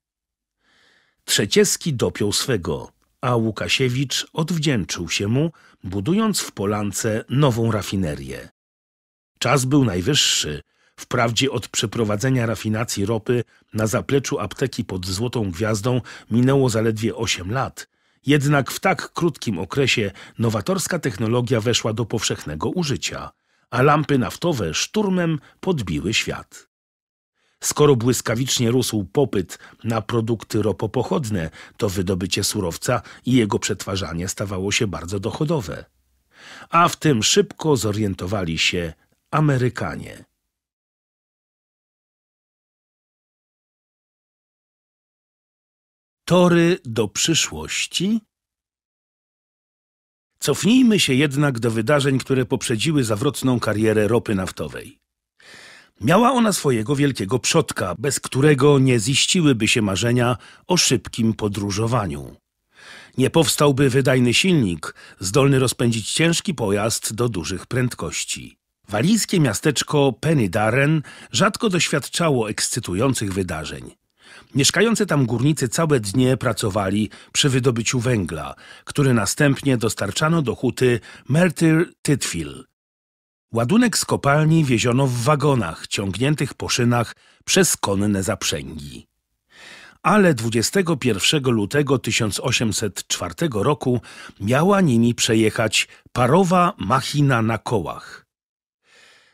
Trzecieski dopiął swego, a Łukasiewicz odwdzięczył się mu, budując w Polance nową rafinerię. Czas był najwyższy, Wprawdzie od przeprowadzenia rafinacji ropy na zapleczu apteki pod Złotą Gwiazdą minęło zaledwie 8 lat, jednak w tak krótkim okresie nowatorska technologia weszła do powszechnego użycia, a lampy naftowe szturmem podbiły świat. Skoro błyskawicznie rósł popyt na produkty ropopochodne, to wydobycie surowca i jego przetwarzanie stawało się bardzo dochodowe. A w tym szybko zorientowali się Amerykanie. Tory do przyszłości? Cofnijmy się jednak do wydarzeń, które poprzedziły zawrotną karierę ropy naftowej. Miała ona swojego wielkiego przodka, bez którego nie ziściłyby się marzenia o szybkim podróżowaniu. Nie powstałby wydajny silnik, zdolny rozpędzić ciężki pojazd do dużych prędkości. Walijskie miasteczko Penny Darren rzadko doświadczało ekscytujących wydarzeń. Mieszkający tam górnicy całe dnie pracowali przy wydobyciu węgla, który następnie dostarczano do huty Mertyr Tytfil. Ładunek z kopalni wieziono w wagonach ciągniętych po szynach przez konne zaprzęgi. Ale 21 lutego 1804 roku miała nimi przejechać parowa machina na kołach.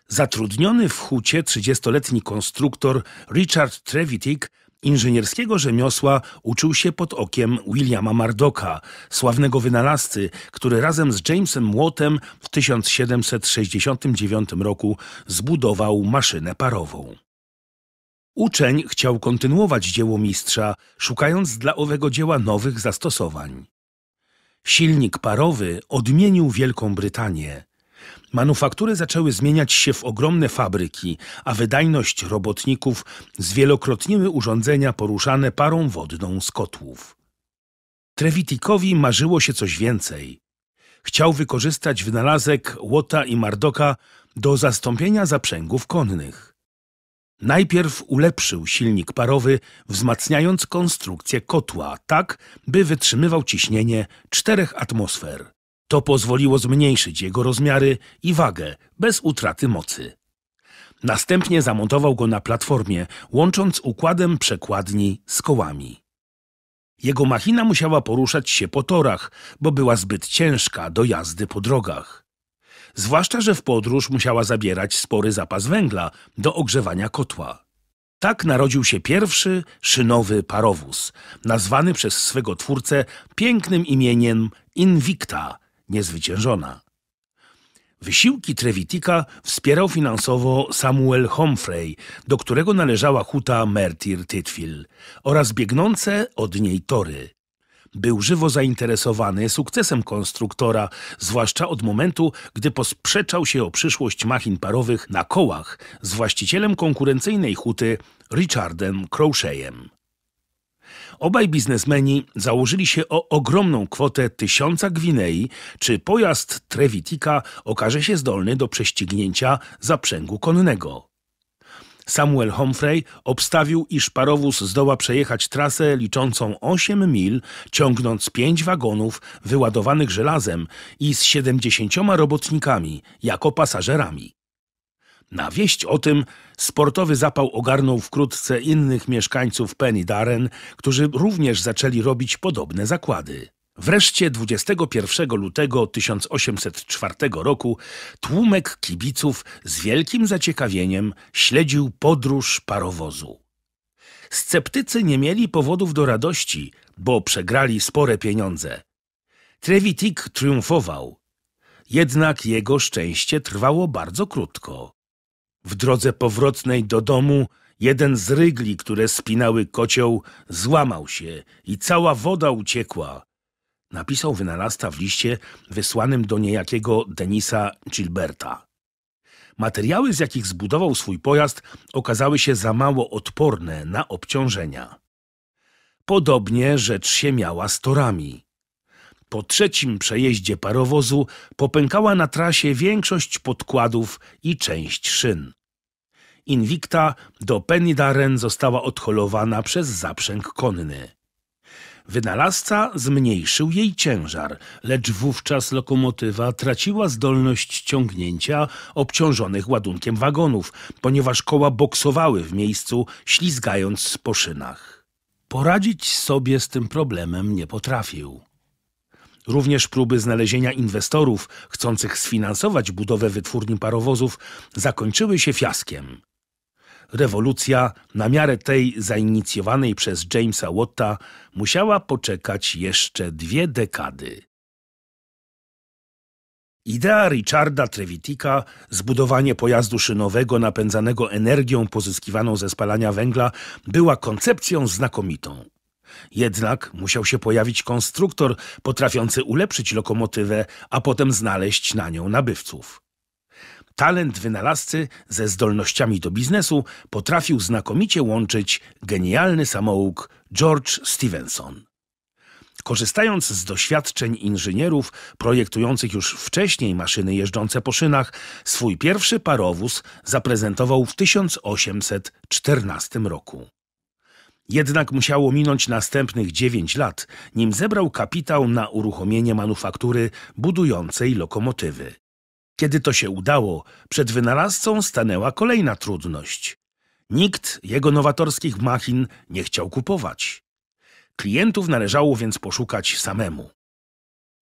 Zatrudniony w hucie 30-letni konstruktor Richard Trevithick Inżynierskiego rzemiosła uczył się pod okiem Williama Mardoka, sławnego wynalazcy, który razem z Jamesem Młotem w 1769 roku zbudował maszynę parową. Uczeń chciał kontynuować dzieło mistrza, szukając dla owego dzieła nowych zastosowań. Silnik parowy odmienił Wielką Brytanię. Manufaktury zaczęły zmieniać się w ogromne fabryki, a wydajność robotników zwielokrotniły urządzenia poruszane parą wodną z kotłów. Trevitikowi marzyło się coś więcej. Chciał wykorzystać wynalazek Łota i Mardoka do zastąpienia zaprzęgów konnych. Najpierw ulepszył silnik parowy, wzmacniając konstrukcję kotła tak, by wytrzymywał ciśnienie czterech atmosfer. To pozwoliło zmniejszyć jego rozmiary i wagę bez utraty mocy. Następnie zamontował go na platformie, łącząc układem przekładni z kołami. Jego machina musiała poruszać się po torach, bo była zbyt ciężka do jazdy po drogach. Zwłaszcza, że w podróż musiała zabierać spory zapas węgla do ogrzewania kotła. Tak narodził się pierwszy szynowy parowóz, nazwany przez swego twórcę pięknym imieniem Invicta, niezwyciężona. Wysiłki Trevitika wspierał finansowo Samuel Humphrey, do którego należała huta Mertir Titfil oraz biegnące od niej tory. Był żywo zainteresowany sukcesem konstruktora, zwłaszcza od momentu, gdy posprzeczał się o przyszłość machin parowych na kołach z właścicielem konkurencyjnej huty Richardem Crowshayem. Obaj biznesmeni założyli się o ogromną kwotę tysiąca gwinei, czy pojazd Trevitika okaże się zdolny do prześcignięcia zaprzęgu konnego. Samuel Humphrey obstawił, iż parowóz zdoła przejechać trasę liczącą 8 mil, ciągnąc 5 wagonów wyładowanych żelazem i z 70 robotnikami jako pasażerami. Na wieść o tym sportowy zapał ogarnął wkrótce innych mieszkańców Penny Darren, którzy również zaczęli robić podobne zakłady. Wreszcie 21 lutego 1804 roku tłumek kibiców z wielkim zaciekawieniem śledził podróż parowozu. Sceptycy nie mieli powodów do radości, bo przegrali spore pieniądze. Trevitik triumfował. Jednak jego szczęście trwało bardzo krótko. W drodze powrotnej do domu jeden z rygli, które spinały kocioł, złamał się i cała woda uciekła. Napisał wynalazca w liście wysłanym do niejakiego Denisa Gilberta. Materiały, z jakich zbudował swój pojazd, okazały się za mało odporne na obciążenia. Podobnie rzecz się miała z torami. Po trzecim przejeździe parowozu popękała na trasie większość podkładów i część szyn. Invicta do Penidaren została odholowana przez zaprzęg konny. Wynalazca zmniejszył jej ciężar, lecz wówczas lokomotywa traciła zdolność ciągnięcia obciążonych ładunkiem wagonów, ponieważ koła boksowały w miejscu, ślizgając po szynach. Poradzić sobie z tym problemem nie potrafił. Również próby znalezienia inwestorów chcących sfinansować budowę wytwórni parowozów zakończyły się fiaskiem. Rewolucja, na miarę tej zainicjowanej przez Jamesa Watta, musiała poczekać jeszcze dwie dekady. Idea Richarda Trevitika, zbudowanie pojazdu szynowego napędzanego energią pozyskiwaną ze spalania węgla, była koncepcją znakomitą. Jednak musiał się pojawić konstruktor potrafiący ulepszyć lokomotywę, a potem znaleźć na nią nabywców. Talent wynalazcy ze zdolnościami do biznesu potrafił znakomicie łączyć genialny samouk George Stevenson. Korzystając z doświadczeń inżynierów projektujących już wcześniej maszyny jeżdżące po szynach, swój pierwszy parowóz zaprezentował w 1814 roku. Jednak musiało minąć następnych 9 lat, nim zebrał kapitał na uruchomienie manufaktury budującej lokomotywy. Kiedy to się udało, przed wynalazcą stanęła kolejna trudność. Nikt jego nowatorskich machin nie chciał kupować. Klientów należało więc poszukać samemu.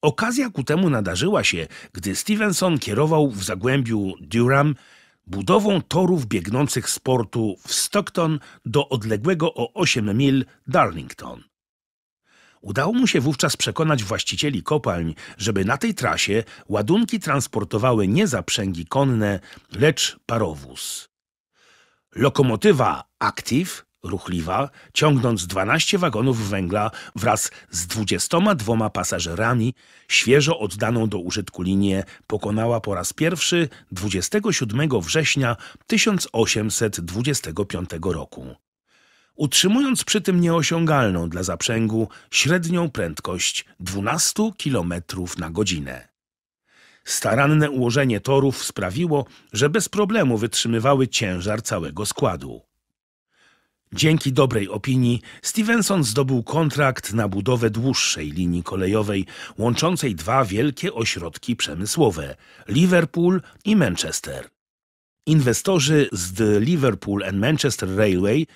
Okazja ku temu nadarzyła się, gdy Stevenson kierował w zagłębiu Durham budową torów biegnących z portu w Stockton do odległego o 8 mil Darlington. Udało mu się wówczas przekonać właścicieli kopalń, żeby na tej trasie ładunki transportowały nie zaprzęgi konne, lecz parowóz. Lokomotywa Active ruchliwa, ciągnąc 12 wagonów węgla wraz z 22 pasażerami, świeżo oddaną do użytku linię pokonała po raz pierwszy 27 września 1825 roku. Utrzymując przy tym nieosiągalną dla zaprzęgu średnią prędkość 12 km na godzinę. Staranne ułożenie torów sprawiło, że bez problemu wytrzymywały ciężar całego składu. Dzięki dobrej opinii Stevenson zdobył kontrakt na budowę dłuższej linii kolejowej łączącej dwa wielkie ośrodki przemysłowe Liverpool i Manchester. Inwestorzy z The Liverpool and Manchester Railway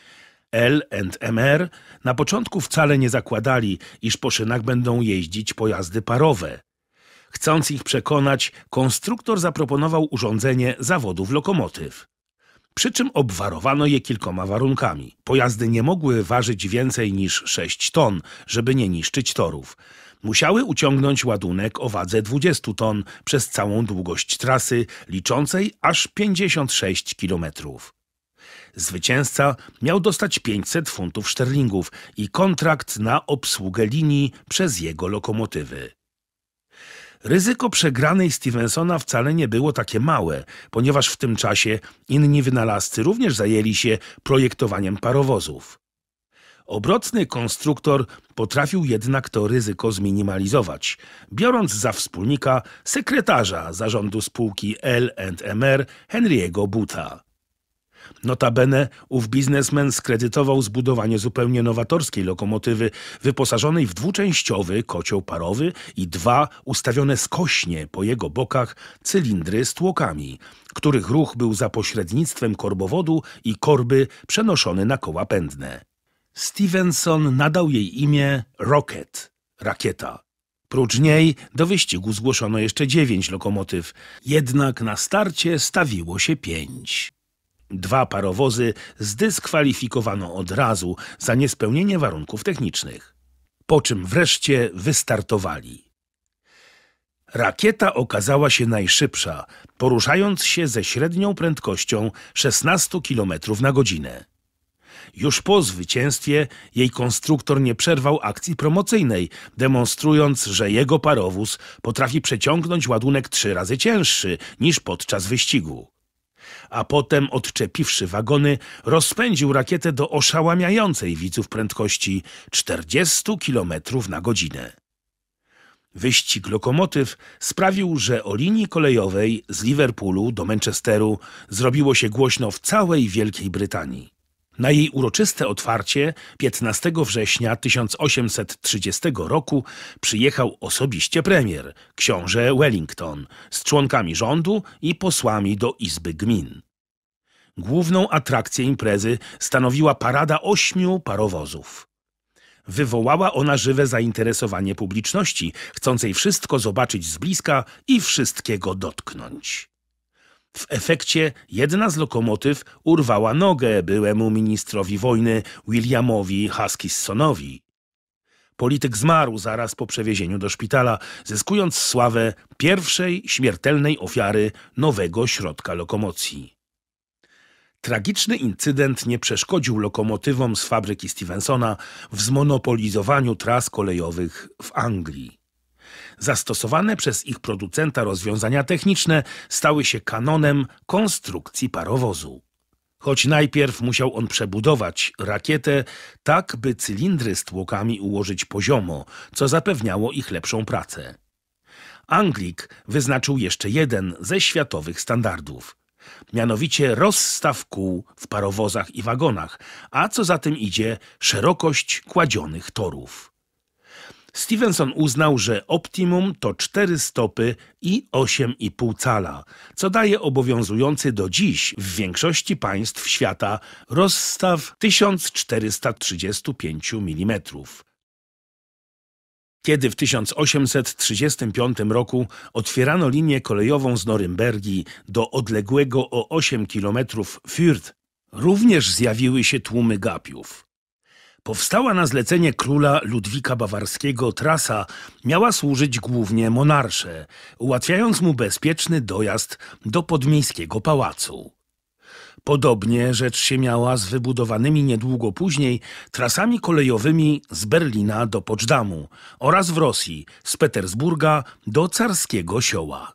L&MR na początku wcale nie zakładali, iż po szynach będą jeździć pojazdy parowe. Chcąc ich przekonać, konstruktor zaproponował urządzenie zawodów lokomotyw przy czym obwarowano je kilkoma warunkami. Pojazdy nie mogły ważyć więcej niż 6 ton, żeby nie niszczyć torów. Musiały uciągnąć ładunek o wadze 20 ton przez całą długość trasy, liczącej aż 56 kilometrów. Zwycięzca miał dostać 500 funtów szterlingów i kontrakt na obsługę linii przez jego lokomotywy. Ryzyko przegranej Stevensona wcale nie było takie małe, ponieważ w tym czasie inni wynalazcy również zajęli się projektowaniem parowozów. Obrotny konstruktor potrafił jednak to ryzyko zminimalizować, biorąc za wspólnika sekretarza zarządu spółki L&MR Henry'ego Buta. Notabene ów biznesmen skredytował zbudowanie zupełnie nowatorskiej lokomotywy, wyposażonej w dwuczęściowy kocioł parowy i dwa ustawione skośnie po jego bokach cylindry z tłokami, których ruch był za pośrednictwem korbowodu i korby przenoszony na koła pędne. Stevenson nadał jej imię Rocket, rakieta. Prócz niej do wyścigu zgłoszono jeszcze dziewięć lokomotyw, jednak na starcie stawiło się pięć. Dwa parowozy zdyskwalifikowano od razu za niespełnienie warunków technicznych. Po czym wreszcie wystartowali. Rakieta okazała się najszybsza, poruszając się ze średnią prędkością 16 km na godzinę. Już po zwycięstwie jej konstruktor nie przerwał akcji promocyjnej, demonstrując, że jego parowóz potrafi przeciągnąć ładunek trzy razy cięższy niż podczas wyścigu a potem odczepiwszy wagony, rozpędził rakietę do oszałamiającej widzów prędkości 40 km na godzinę. Wyścig lokomotyw sprawił, że o linii kolejowej z Liverpoolu do Manchesteru zrobiło się głośno w całej Wielkiej Brytanii. Na jej uroczyste otwarcie 15 września 1830 roku przyjechał osobiście premier, książę Wellington, z członkami rządu i posłami do Izby Gmin. Główną atrakcję imprezy stanowiła parada ośmiu parowozów. Wywołała ona żywe zainteresowanie publiczności, chcącej wszystko zobaczyć z bliska i wszystkiego dotknąć. W efekcie jedna z lokomotyw urwała nogę byłemu ministrowi wojny Williamowi Huskissonowi. Polityk zmarł zaraz po przewiezieniu do szpitala, zyskując sławę pierwszej śmiertelnej ofiary nowego środka lokomocji. Tragiczny incydent nie przeszkodził lokomotywom z fabryki Stevensona w zmonopolizowaniu tras kolejowych w Anglii. Zastosowane przez ich producenta rozwiązania techniczne stały się kanonem konstrukcji parowozu. Choć najpierw musiał on przebudować rakietę tak, by cylindry z tłokami ułożyć poziomo, co zapewniało ich lepszą pracę. Anglik wyznaczył jeszcze jeden ze światowych standardów – mianowicie rozstaw kół w parowozach i wagonach, a co za tym idzie szerokość kładzionych torów. Stevenson uznał, że optimum to 4 stopy i 8,5 cala, co daje obowiązujący do dziś w większości państw świata rozstaw 1435 mm. Kiedy w 1835 roku otwierano linię kolejową z Norymbergi do odległego o 8 km Fürth, również zjawiły się tłumy gapiów. Powstała na zlecenie króla Ludwika Bawarskiego trasa miała służyć głównie monarsze, ułatwiając mu bezpieczny dojazd do podmiejskiego pałacu. Podobnie rzecz się miała z wybudowanymi niedługo później trasami kolejowymi z Berlina do Poczdamu oraz w Rosji z Petersburga do carskiego sioła.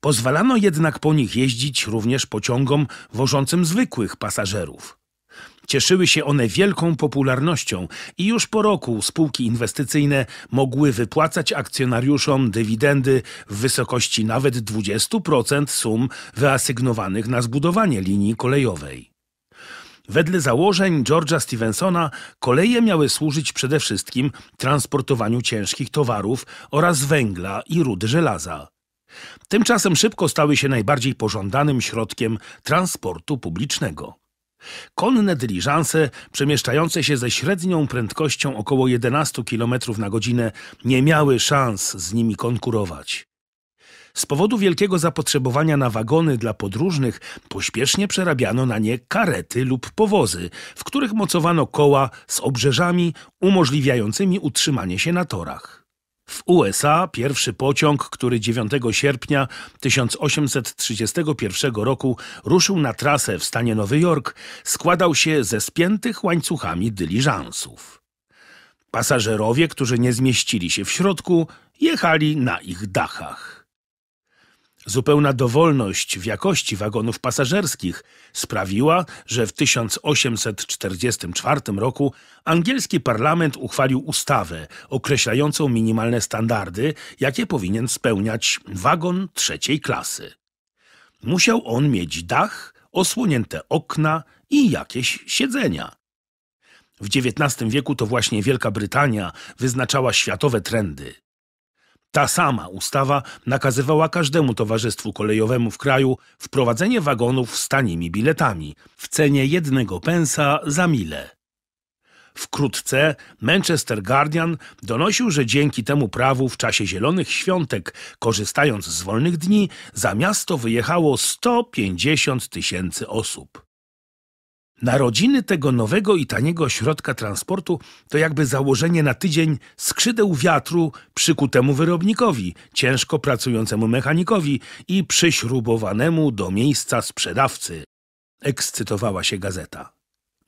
Pozwalano jednak po nich jeździć również pociągom wożącym zwykłych pasażerów. Cieszyły się one wielką popularnością i już po roku spółki inwestycyjne mogły wypłacać akcjonariuszom dywidendy w wysokości nawet 20% sum wyasygnowanych na zbudowanie linii kolejowej. Wedle założeń George'a Stevensona koleje miały służyć przede wszystkim transportowaniu ciężkich towarów oraz węgla i rud żelaza. Tymczasem szybko stały się najbardziej pożądanym środkiem transportu publicznego. Konne dyliżanse przemieszczające się ze średnią prędkością około 11 km na godzinę nie miały szans z nimi konkurować. Z powodu wielkiego zapotrzebowania na wagony dla podróżnych pośpiesznie przerabiano na nie karety lub powozy, w których mocowano koła z obrzeżami umożliwiającymi utrzymanie się na torach. W USA pierwszy pociąg, który 9 sierpnia 1831 roku ruszył na trasę w stanie Nowy Jork, składał się ze spiętych łańcuchami dyliżansów. Pasażerowie, którzy nie zmieścili się w środku, jechali na ich dachach. Zupełna dowolność w jakości wagonów pasażerskich sprawiła, że w 1844 roku angielski parlament uchwalił ustawę określającą minimalne standardy, jakie powinien spełniać wagon trzeciej klasy. Musiał on mieć dach, osłonięte okna i jakieś siedzenia. W XIX wieku to właśnie Wielka Brytania wyznaczała światowe trendy. Ta sama ustawa nakazywała każdemu towarzystwu kolejowemu w kraju wprowadzenie wagonów z tanimi biletami w cenie jednego pensa za mile. Wkrótce Manchester Guardian donosił, że dzięki temu prawu w czasie zielonych świątek, korzystając z wolnych dni, za miasto wyjechało 150 tysięcy osób. Narodziny tego nowego i taniego środka transportu to jakby założenie na tydzień skrzydeł wiatru przykutemu wyrobnikowi, ciężko pracującemu mechanikowi i przyśrubowanemu do miejsca sprzedawcy. Ekscytowała się gazeta.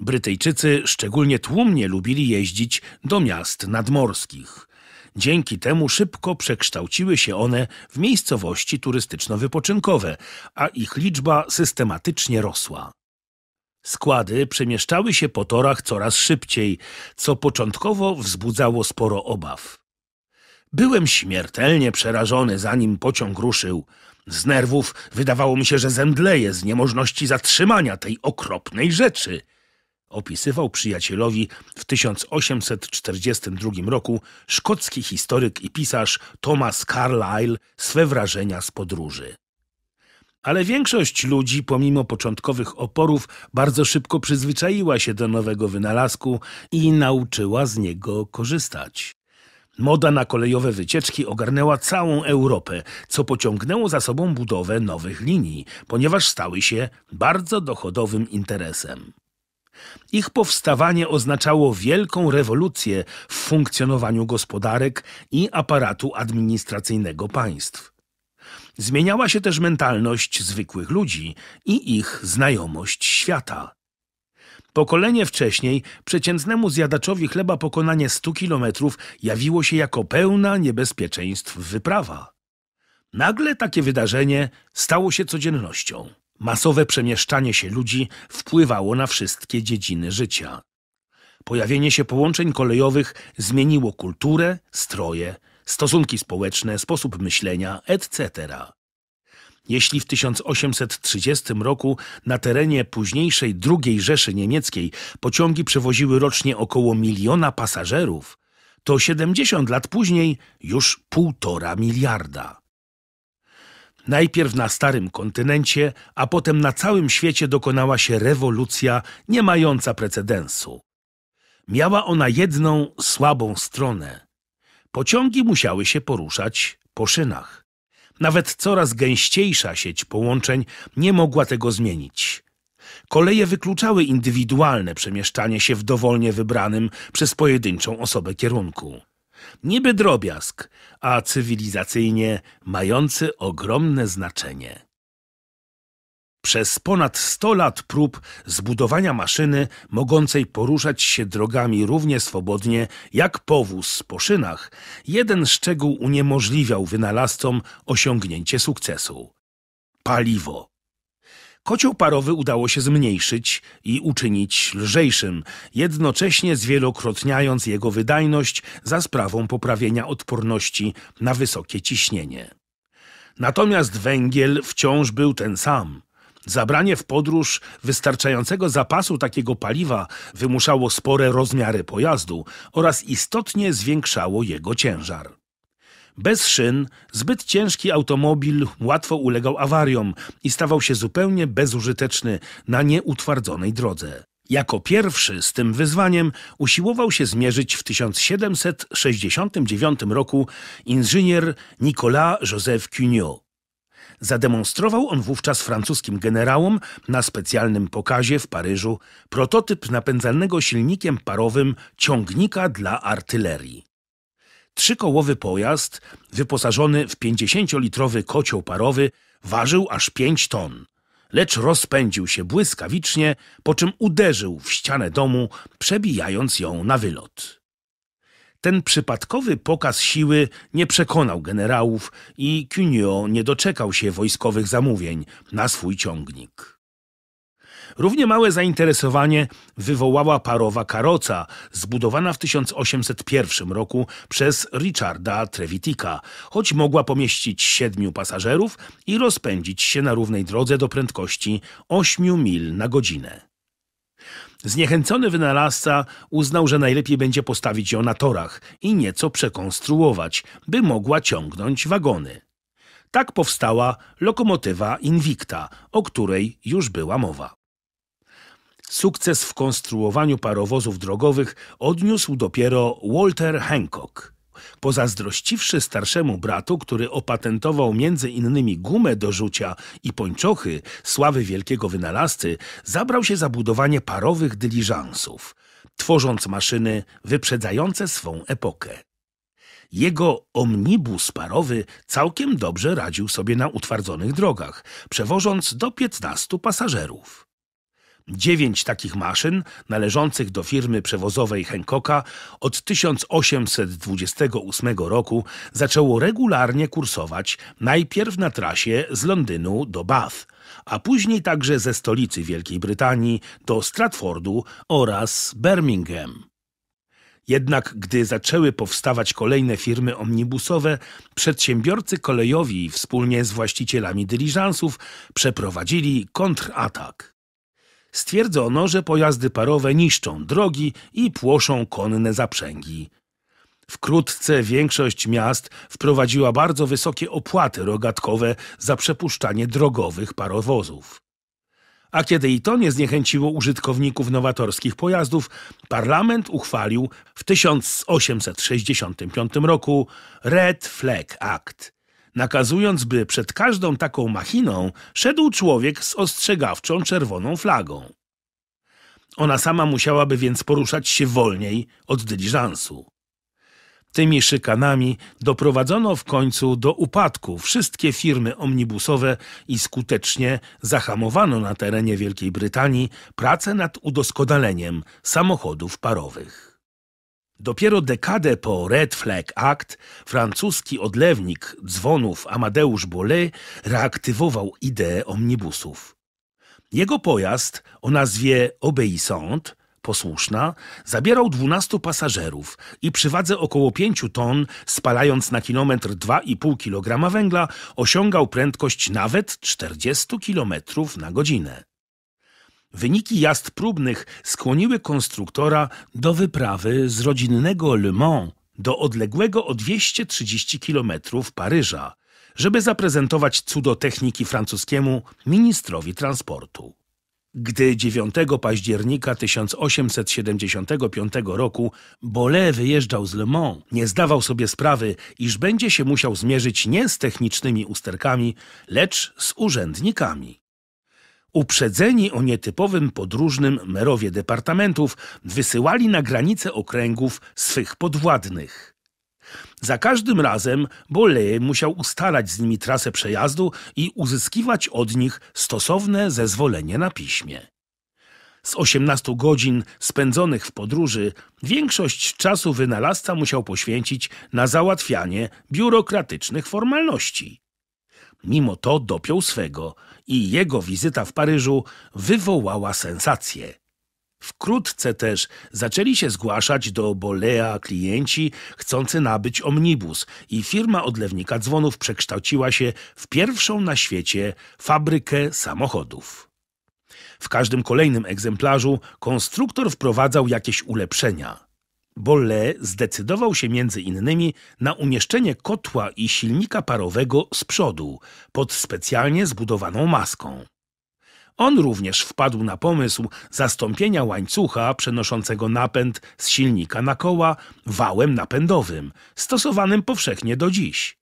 Brytyjczycy szczególnie tłumnie lubili jeździć do miast nadmorskich. Dzięki temu szybko przekształciły się one w miejscowości turystyczno-wypoczynkowe, a ich liczba systematycznie rosła. Składy przemieszczały się po torach coraz szybciej, co początkowo wzbudzało sporo obaw. Byłem śmiertelnie przerażony, zanim pociąg ruszył. Z nerwów wydawało mi się, że zemdleję z niemożności zatrzymania tej okropnej rzeczy. Opisywał przyjacielowi w 1842 roku szkocki historyk i pisarz Thomas Carlyle swe wrażenia z podróży. Ale większość ludzi, pomimo początkowych oporów, bardzo szybko przyzwyczaiła się do nowego wynalazku i nauczyła z niego korzystać. Moda na kolejowe wycieczki ogarnęła całą Europę, co pociągnęło za sobą budowę nowych linii, ponieważ stały się bardzo dochodowym interesem. Ich powstawanie oznaczało wielką rewolucję w funkcjonowaniu gospodarek i aparatu administracyjnego państw. Zmieniała się też mentalność zwykłych ludzi i ich znajomość świata. Pokolenie wcześniej przeciętnemu zjadaczowi chleba pokonanie 100 kilometrów jawiło się jako pełna niebezpieczeństw wyprawa. Nagle takie wydarzenie stało się codziennością. Masowe przemieszczanie się ludzi wpływało na wszystkie dziedziny życia. Pojawienie się połączeń kolejowych zmieniło kulturę, stroje stosunki społeczne, sposób myślenia, etc. Jeśli w 1830 roku na terenie późniejszej II Rzeszy Niemieckiej pociągi przewoziły rocznie około miliona pasażerów, to 70 lat później już półtora miliarda. Najpierw na starym kontynencie, a potem na całym świecie dokonała się rewolucja nie mająca precedensu. Miała ona jedną słabą stronę. Pociągi musiały się poruszać po szynach. Nawet coraz gęściejsza sieć połączeń nie mogła tego zmienić. Koleje wykluczały indywidualne przemieszczanie się w dowolnie wybranym przez pojedynczą osobę kierunku. Niby drobiazg, a cywilizacyjnie mający ogromne znaczenie. Przez ponad 100 lat prób zbudowania maszyny mogącej poruszać się drogami równie swobodnie jak powóz po szynach, jeden szczegół uniemożliwiał wynalazcom osiągnięcie sukcesu. Paliwo. Kocioł parowy udało się zmniejszyć i uczynić lżejszym, jednocześnie zwielokrotniając jego wydajność za sprawą poprawienia odporności na wysokie ciśnienie. Natomiast węgiel wciąż był ten sam – Zabranie w podróż wystarczającego zapasu takiego paliwa wymuszało spore rozmiary pojazdu oraz istotnie zwiększało jego ciężar. Bez szyn zbyt ciężki automobil łatwo ulegał awariom i stawał się zupełnie bezużyteczny na nieutwardzonej drodze. Jako pierwszy z tym wyzwaniem usiłował się zmierzyć w 1769 roku inżynier Nicolas Joseph Cugnot. Zademonstrował on wówczas francuskim generałom na specjalnym pokazie w Paryżu prototyp napędzanego silnikiem parowym ciągnika dla artylerii. Trzykołowy pojazd, wyposażony w 50-litrowy kocioł parowy, ważył aż 5 ton, lecz rozpędził się błyskawicznie, po czym uderzył w ścianę domu, przebijając ją na wylot. Ten przypadkowy pokaz siły nie przekonał generałów i Cunio nie doczekał się wojskowych zamówień na swój ciągnik. Równie małe zainteresowanie wywołała parowa karoca, zbudowana w 1801 roku przez Richarda Trevitika, choć mogła pomieścić siedmiu pasażerów i rozpędzić się na równej drodze do prędkości 8 mil na godzinę. Zniechęcony wynalazca uznał, że najlepiej będzie postawić ją na torach i nieco przekonstruować, by mogła ciągnąć wagony. Tak powstała lokomotywa Invicta, o której już była mowa. Sukces w konstruowaniu parowozów drogowych odniósł dopiero Walter Hancock. Pozazdrościwszy starszemu bratu, który opatentował między innymi gumę do rzucia i pończochy, sławy wielkiego wynalazcy, zabrał się za budowanie parowych dyliżansów, tworząc maszyny wyprzedzające swą epokę. Jego omnibus parowy całkiem dobrze radził sobie na utwardzonych drogach, przewożąc do 15 pasażerów. Dziewięć takich maszyn należących do firmy przewozowej Hancocka od 1828 roku zaczęło regularnie kursować najpierw na trasie z Londynu do Bath, a później także ze stolicy Wielkiej Brytanii do Stratfordu oraz Birmingham. Jednak gdy zaczęły powstawać kolejne firmy omnibusowe, przedsiębiorcy kolejowi wspólnie z właścicielami dyliżansów przeprowadzili kontratak. Stwierdzono, że pojazdy parowe niszczą drogi i płoszą konne zaprzęgi. Wkrótce większość miast wprowadziła bardzo wysokie opłaty rogatkowe za przepuszczanie drogowych parowozów. A kiedy i to nie zniechęciło użytkowników nowatorskich pojazdów, parlament uchwalił w 1865 roku Red Flag Act, nakazując, by przed każdą taką machiną szedł człowiek z ostrzegawczą czerwoną flagą. Ona sama musiałaby więc poruszać się wolniej od dyliżansu. Tymi szykanami doprowadzono w końcu do upadku wszystkie firmy omnibusowe i skutecznie zahamowano na terenie Wielkiej Brytanii pracę nad udoskonaleniem samochodów parowych. Dopiero dekadę po Red Flag Act francuski odlewnik dzwonów Amadeusz Bolle reaktywował ideę omnibusów. Jego pojazd o nazwie Obeissant, posłuszna, zabierał 12 pasażerów i przy wadze około 5 ton, spalając na kilometr 2,5 kg węgla, osiągał prędkość nawet 40 km na godzinę. Wyniki jazd próbnych skłoniły konstruktora do wyprawy z rodzinnego Le Mans do odległego o 230 km Paryża, żeby zaprezentować cudo techniki francuskiemu ministrowi transportu. Gdy 9 października 1875 roku Bolle wyjeżdżał z Le Mans, nie zdawał sobie sprawy, iż będzie się musiał zmierzyć nie z technicznymi usterkami, lecz z urzędnikami. Uprzedzeni o nietypowym podróżnym merowie departamentów wysyłali na granice okręgów swych podwładnych. Za każdym razem Bolle musiał ustalać z nimi trasę przejazdu i uzyskiwać od nich stosowne zezwolenie na piśmie. Z 18 godzin spędzonych w podróży, większość czasu wynalazca musiał poświęcić na załatwianie biurokratycznych formalności. Mimo to dopiął swego i jego wizyta w Paryżu wywołała sensację. Wkrótce też zaczęli się zgłaszać do Bolea klienci chcący nabyć omnibus i firma odlewnika dzwonów przekształciła się w pierwszą na świecie fabrykę samochodów. W każdym kolejnym egzemplarzu konstruktor wprowadzał jakieś ulepszenia – Bolle zdecydował się między innymi na umieszczenie kotła i silnika parowego z przodu, pod specjalnie zbudowaną maską. On również wpadł na pomysł zastąpienia łańcucha przenoszącego napęd z silnika na koła wałem napędowym, stosowanym powszechnie do dziś.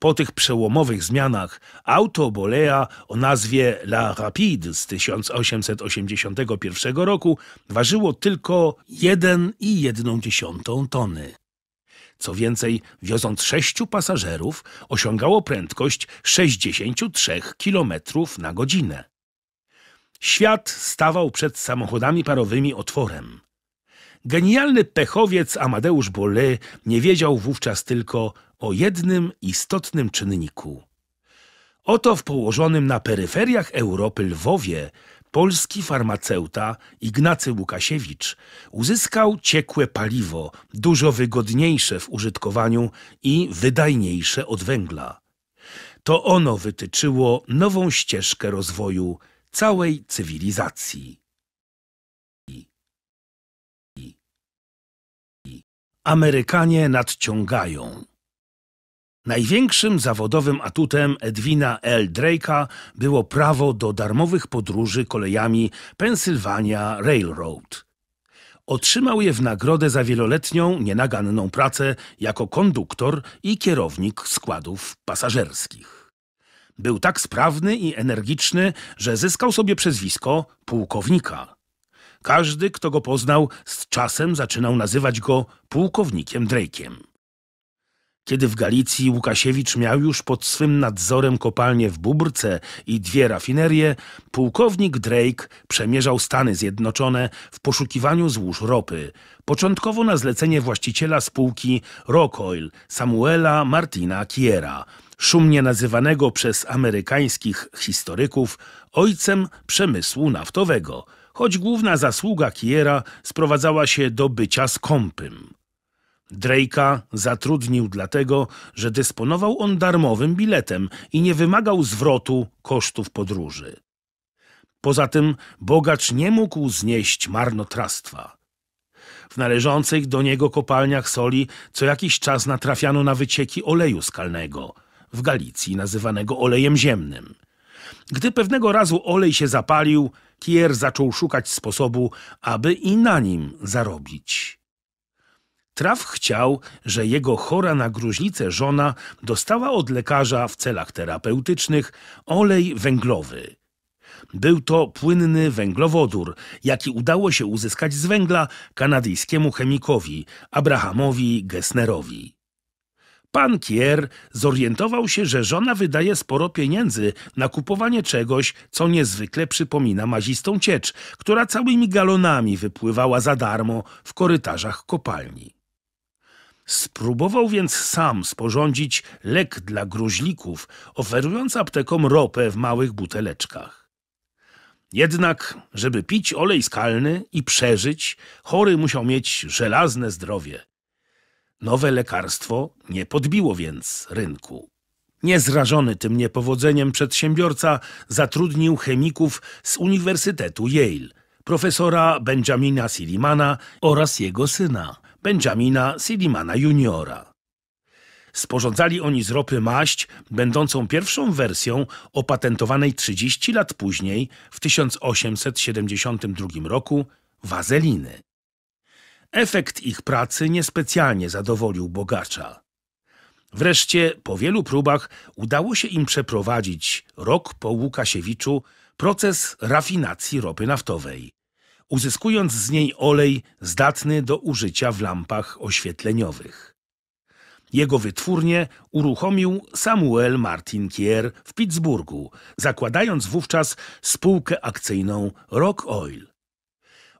Po tych przełomowych zmianach auto Bolea o nazwie La Rapide z 1881 roku ważyło tylko 1,1 tony. Co więcej, wioząc sześciu pasażerów, osiągało prędkość 63 km na godzinę. Świat stawał przed samochodami parowymi otworem. Genialny pechowiec Amadeusz Bolle nie wiedział wówczas tylko, o jednym istotnym czynniku. Oto w położonym na peryferiach Europy Lwowie polski farmaceuta Ignacy Łukasiewicz uzyskał ciekłe paliwo, dużo wygodniejsze w użytkowaniu i wydajniejsze od węgla. To ono wytyczyło nową ścieżkę rozwoju całej cywilizacji. Amerykanie nadciągają. Największym zawodowym atutem Edwina L. Drake'a było prawo do darmowych podróży kolejami Pennsylvania Railroad. Otrzymał je w nagrodę za wieloletnią, nienaganną pracę jako konduktor i kierownik składów pasażerskich. Był tak sprawny i energiczny, że zyskał sobie przezwisko pułkownika. Każdy, kto go poznał, z czasem zaczynał nazywać go pułkownikiem Drake'iem. Kiedy w Galicji Łukasiewicz miał już pod swym nadzorem kopalnię w Bubrce i dwie rafinerie, pułkownik Drake przemierzał Stany Zjednoczone w poszukiwaniu złóż ropy, początkowo na zlecenie właściciela spółki Rockoil Samuela Martina Kiera, szumnie nazywanego przez amerykańskich historyków ojcem przemysłu naftowego, choć główna zasługa Kiera sprowadzała się do bycia skąpym. Drake'a zatrudnił dlatego, że dysponował on darmowym biletem i nie wymagał zwrotu kosztów podróży. Poza tym bogacz nie mógł znieść marnotrawstwa. W należących do niego kopalniach soli co jakiś czas natrafiano na wycieki oleju skalnego, w Galicji nazywanego olejem ziemnym. Gdy pewnego razu olej się zapalił, Kier zaczął szukać sposobu, aby i na nim zarobić. Traf chciał, że jego chora na gruźlicę żona dostała od lekarza w celach terapeutycznych olej węglowy. Był to płynny węglowodór, jaki udało się uzyskać z węgla kanadyjskiemu chemikowi Abrahamowi Gessnerowi. Pan Kier zorientował się, że żona wydaje sporo pieniędzy na kupowanie czegoś, co niezwykle przypomina mazistą ciecz, która całymi galonami wypływała za darmo w korytarzach kopalni. Spróbował więc sam sporządzić lek dla gruźlików, oferując aptekom ropę w małych buteleczkach. Jednak, żeby pić olej skalny i przeżyć, chory musiał mieć żelazne zdrowie. Nowe lekarstwo nie podbiło więc rynku. Niezrażony tym niepowodzeniem przedsiębiorca zatrudnił chemików z Uniwersytetu Yale, profesora Benjamina Silimana oraz jego syna – Benjamina Silimana Juniora. Sporządzali oni z ropy maść, będącą pierwszą wersją opatentowanej 30 lat później, w 1872 roku, wazeliny. Efekt ich pracy niespecjalnie zadowolił bogacza. Wreszcie, po wielu próbach, udało się im przeprowadzić, rok po Łukasiewiczu, proces rafinacji ropy naftowej uzyskując z niej olej zdatny do użycia w lampach oświetleniowych. Jego wytwórnię uruchomił Samuel Martin Kier w Pittsburghu, zakładając wówczas spółkę akcyjną Rock Oil.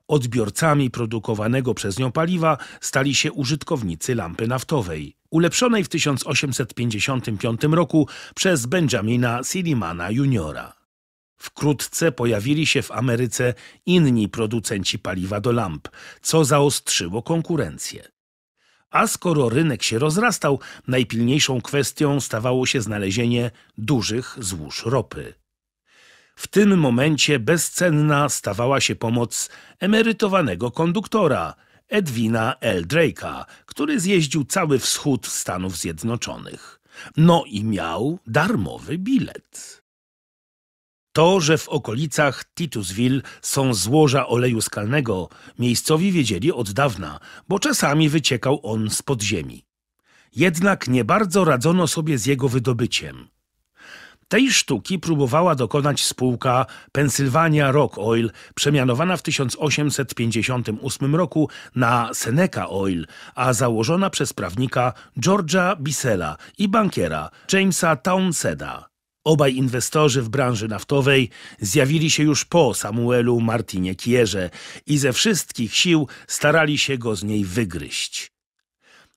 Odbiorcami produkowanego przez nią paliwa stali się użytkownicy lampy naftowej, ulepszonej w 1855 roku przez Benjamina Silimana Jr. Wkrótce pojawili się w Ameryce inni producenci paliwa do lamp, co zaostrzyło konkurencję. A skoro rynek się rozrastał, najpilniejszą kwestią stawało się znalezienie dużych złóż ropy. W tym momencie bezcenna stawała się pomoc emerytowanego konduktora Edwina L. Drake'a, który zjeździł cały wschód Stanów Zjednoczonych. No i miał darmowy bilet. To, że w okolicach Titusville są złoża oleju skalnego, miejscowi wiedzieli od dawna, bo czasami wyciekał on z podziemi. Jednak nie bardzo radzono sobie z jego wydobyciem. Tej sztuki próbowała dokonać spółka Pennsylvania Rock Oil, przemianowana w 1858 roku na Seneca Oil, a założona przez prawnika Georgia Bissella i bankiera Jamesa Townseda. Obaj inwestorzy w branży naftowej zjawili się już po Samuelu Martinie Kierze i ze wszystkich sił starali się go z niej wygryźć.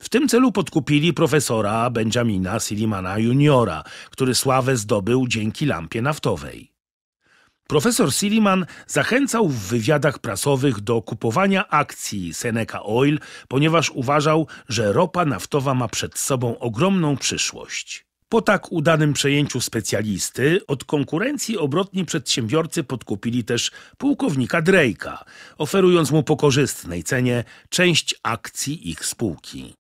W tym celu podkupili profesora Benjamina Silimana Juniora, który sławę zdobył dzięki lampie naftowej. Profesor Siliman zachęcał w wywiadach prasowych do kupowania akcji Seneca Oil, ponieważ uważał, że ropa naftowa ma przed sobą ogromną przyszłość. Po tak udanym przejęciu specjalisty od konkurencji obrotni przedsiębiorcy podkupili też pułkownika Drake'a, oferując mu po korzystnej cenie część akcji ich spółki.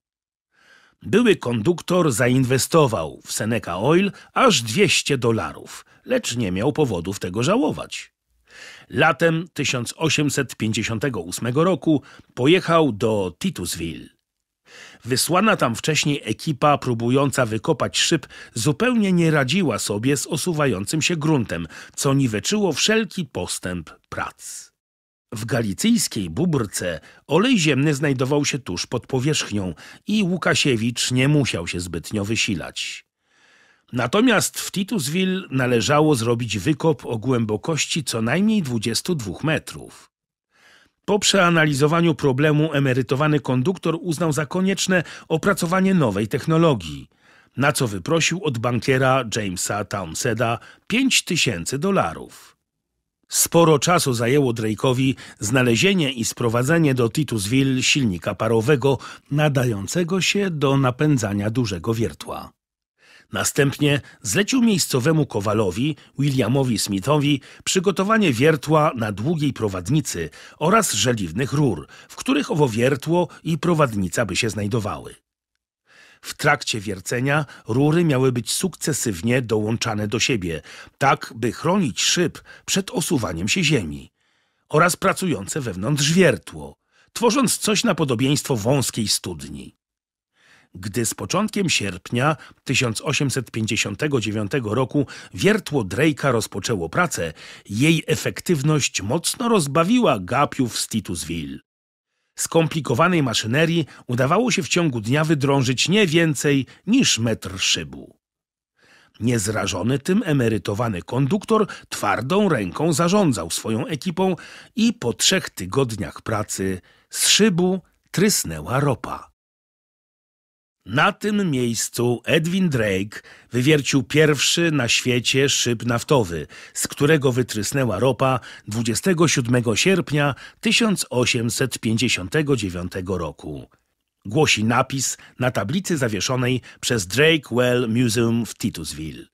Były konduktor zainwestował w Seneca Oil aż 200 dolarów, lecz nie miał powodów tego żałować. Latem 1858 roku pojechał do Titusville Wysłana tam wcześniej ekipa próbująca wykopać szyb zupełnie nie radziła sobie z osuwającym się gruntem, co niweczyło wszelki postęp prac. W galicyjskiej bubrce olej ziemny znajdował się tuż pod powierzchnią i Łukasiewicz nie musiał się zbytnio wysilać. Natomiast w Titusville należało zrobić wykop o głębokości co najmniej 22 metrów. Po przeanalizowaniu problemu emerytowany konduktor uznał za konieczne opracowanie nowej technologii, na co wyprosił od bankiera Jamesa Townseda 5000 dolarów. Sporo czasu zajęło Drake'owi znalezienie i sprowadzenie do Titusville silnika parowego nadającego się do napędzania dużego wiertła. Następnie zlecił miejscowemu Kowalowi, Williamowi Smithowi, przygotowanie wiertła na długiej prowadnicy oraz żeliwnych rur, w których owo wiertło i prowadnica by się znajdowały. W trakcie wiercenia rury miały być sukcesywnie dołączane do siebie, tak by chronić szyb przed osuwaniem się ziemi oraz pracujące wewnątrz wiertło, tworząc coś na podobieństwo wąskiej studni gdy z początkiem sierpnia 1859 roku wiertło Drake'a rozpoczęło pracę, jej efektywność mocno rozbawiła gapiów z Titusville. Skomplikowanej maszynerii udawało się w ciągu dnia wydrążyć nie więcej niż metr szybu. Niezrażony tym emerytowany konduktor twardą ręką zarządzał swoją ekipą i po trzech tygodniach pracy z szybu trysnęła ropa. Na tym miejscu Edwin Drake wywiercił pierwszy na świecie szyb naftowy, z którego wytrysnęła ropa 27 sierpnia 1859 roku. Głosi napis na tablicy zawieszonej przez Drake Well Museum w Titusville.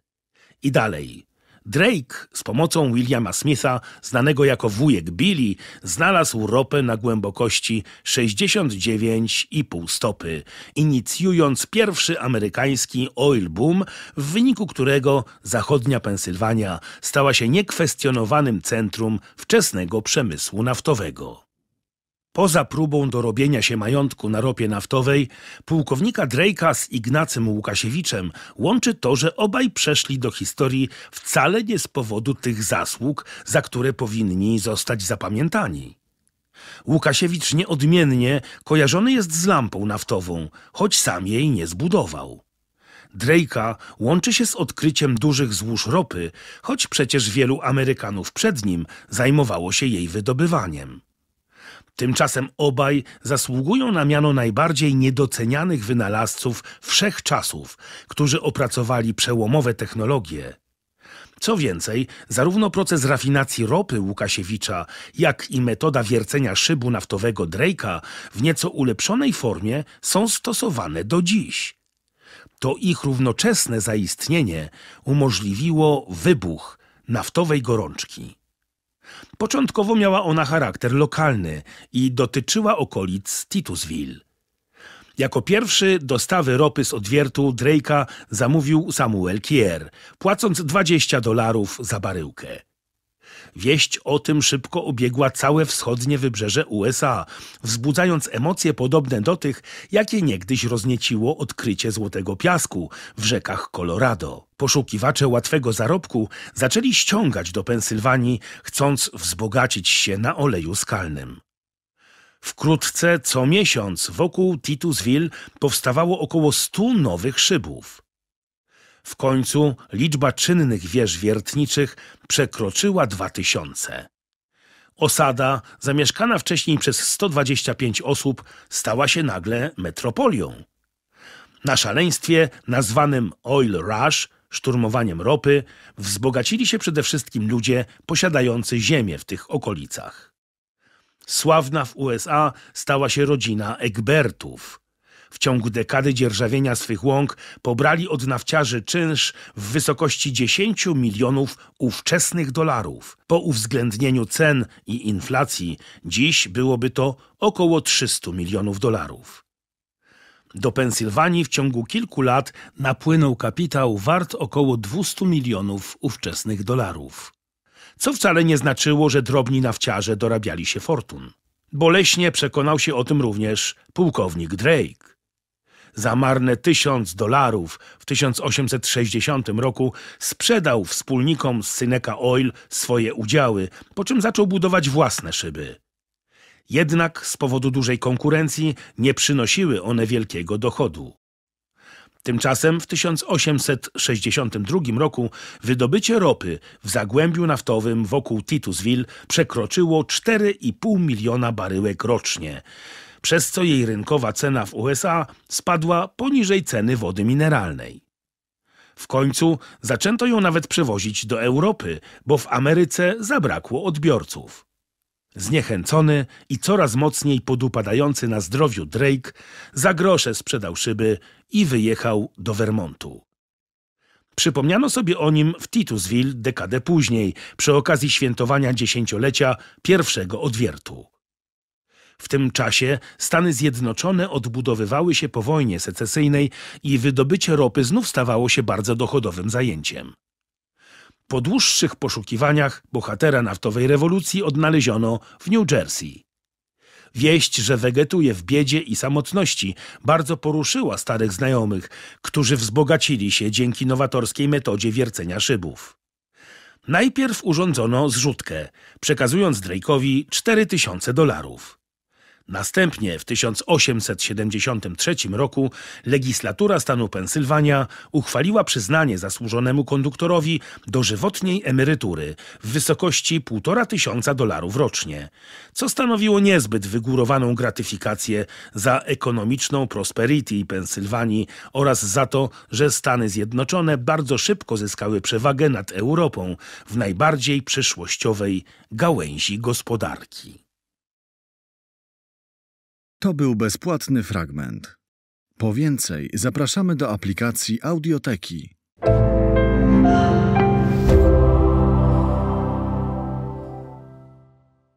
I dalej. Drake z pomocą Williama Smitha, znanego jako wujek Billy, znalazł ropę na głębokości 69,5 stopy, inicjując pierwszy amerykański oil boom, w wyniku którego zachodnia Pensylwania stała się niekwestionowanym centrum wczesnego przemysłu naftowego. Poza próbą dorobienia się majątku na ropie naftowej, pułkownika Drake'a z Ignacym Łukasiewiczem łączy to, że obaj przeszli do historii wcale nie z powodu tych zasług, za które powinni zostać zapamiętani. Łukasiewicz nieodmiennie kojarzony jest z lampą naftową, choć sam jej nie zbudował. Drake'a łączy się z odkryciem dużych złóż ropy, choć przecież wielu Amerykanów przed nim zajmowało się jej wydobywaniem. Tymczasem obaj zasługują na miano najbardziej niedocenianych wynalazców wszechczasów, którzy opracowali przełomowe technologie. Co więcej, zarówno proces rafinacji ropy Łukasiewicza, jak i metoda wiercenia szybu naftowego Drake'a w nieco ulepszonej formie są stosowane do dziś. To ich równoczesne zaistnienie umożliwiło wybuch naftowej gorączki. Początkowo miała ona charakter lokalny i dotyczyła okolic Titusville. Jako pierwszy dostawy ropy z odwiertu Drake'a zamówił Samuel Kier, płacąc 20 dolarów za baryłkę. Wieść o tym szybko obiegła całe wschodnie wybrzeże USA, wzbudzając emocje podobne do tych, jakie niegdyś roznieciło odkrycie złotego piasku w rzekach Colorado. Poszukiwacze łatwego zarobku zaczęli ściągać do Pensylwanii, chcąc wzbogacić się na oleju skalnym. Wkrótce co miesiąc wokół Titusville powstawało około 100 nowych szybów. W końcu liczba czynnych wież wiertniczych przekroczyła dwa tysiące. Osada, zamieszkana wcześniej przez 125 osób, stała się nagle metropolią. Na szaleństwie nazwanym Oil Rush, szturmowaniem ropy, wzbogacili się przede wszystkim ludzie posiadający ziemię w tych okolicach. Sławna w USA stała się rodzina Egbertów – w ciągu dekady dzierżawienia swych łąk pobrali od nafciarzy czynsz w wysokości 10 milionów ówczesnych dolarów. Po uwzględnieniu cen i inflacji dziś byłoby to około 300 milionów dolarów. Do Pensylwanii w ciągu kilku lat napłynął kapitał wart około 200 milionów ówczesnych dolarów. Co wcale nie znaczyło, że drobni nawciarze dorabiali się fortun. Boleśnie przekonał się o tym również pułkownik Drake za marne tysiąc dolarów w 1860 roku sprzedał wspólnikom z Syneca Oil swoje udziały, po czym zaczął budować własne szyby. Jednak z powodu dużej konkurencji nie przynosiły one wielkiego dochodu. Tymczasem w 1862 roku wydobycie ropy w zagłębiu naftowym wokół Titusville przekroczyło 4,5 miliona baryłek rocznie przez co jej rynkowa cena w USA spadła poniżej ceny wody mineralnej. W końcu zaczęto ją nawet przewozić do Europy, bo w Ameryce zabrakło odbiorców. Zniechęcony i coraz mocniej podupadający na zdrowiu Drake za grosze sprzedał szyby i wyjechał do Vermontu. Przypomniano sobie o nim w Titusville dekadę później, przy okazji świętowania dziesięciolecia pierwszego odwiertu. W tym czasie Stany Zjednoczone odbudowywały się po wojnie secesyjnej i wydobycie ropy znów stawało się bardzo dochodowym zajęciem. Po dłuższych poszukiwaniach bohatera naftowej rewolucji odnaleziono w New Jersey. Wieść, że wegetuje w biedzie i samotności, bardzo poruszyła starych znajomych, którzy wzbogacili się dzięki nowatorskiej metodzie wiercenia szybów. Najpierw urządzono zrzutkę, przekazując Drake'owi 4000 dolarów. Następnie w 1873 roku legislatura stanu Pensylwania uchwaliła przyznanie zasłużonemu konduktorowi dożywotniej emerytury w wysokości 1,5 tysiąca dolarów rocznie, co stanowiło niezbyt wygórowaną gratyfikację za ekonomiczną prosperity Pensylwanii oraz za to, że Stany Zjednoczone bardzo szybko zyskały przewagę nad Europą w najbardziej przyszłościowej gałęzi gospodarki. To był bezpłatny fragment. Po więcej zapraszamy do aplikacji Audioteki.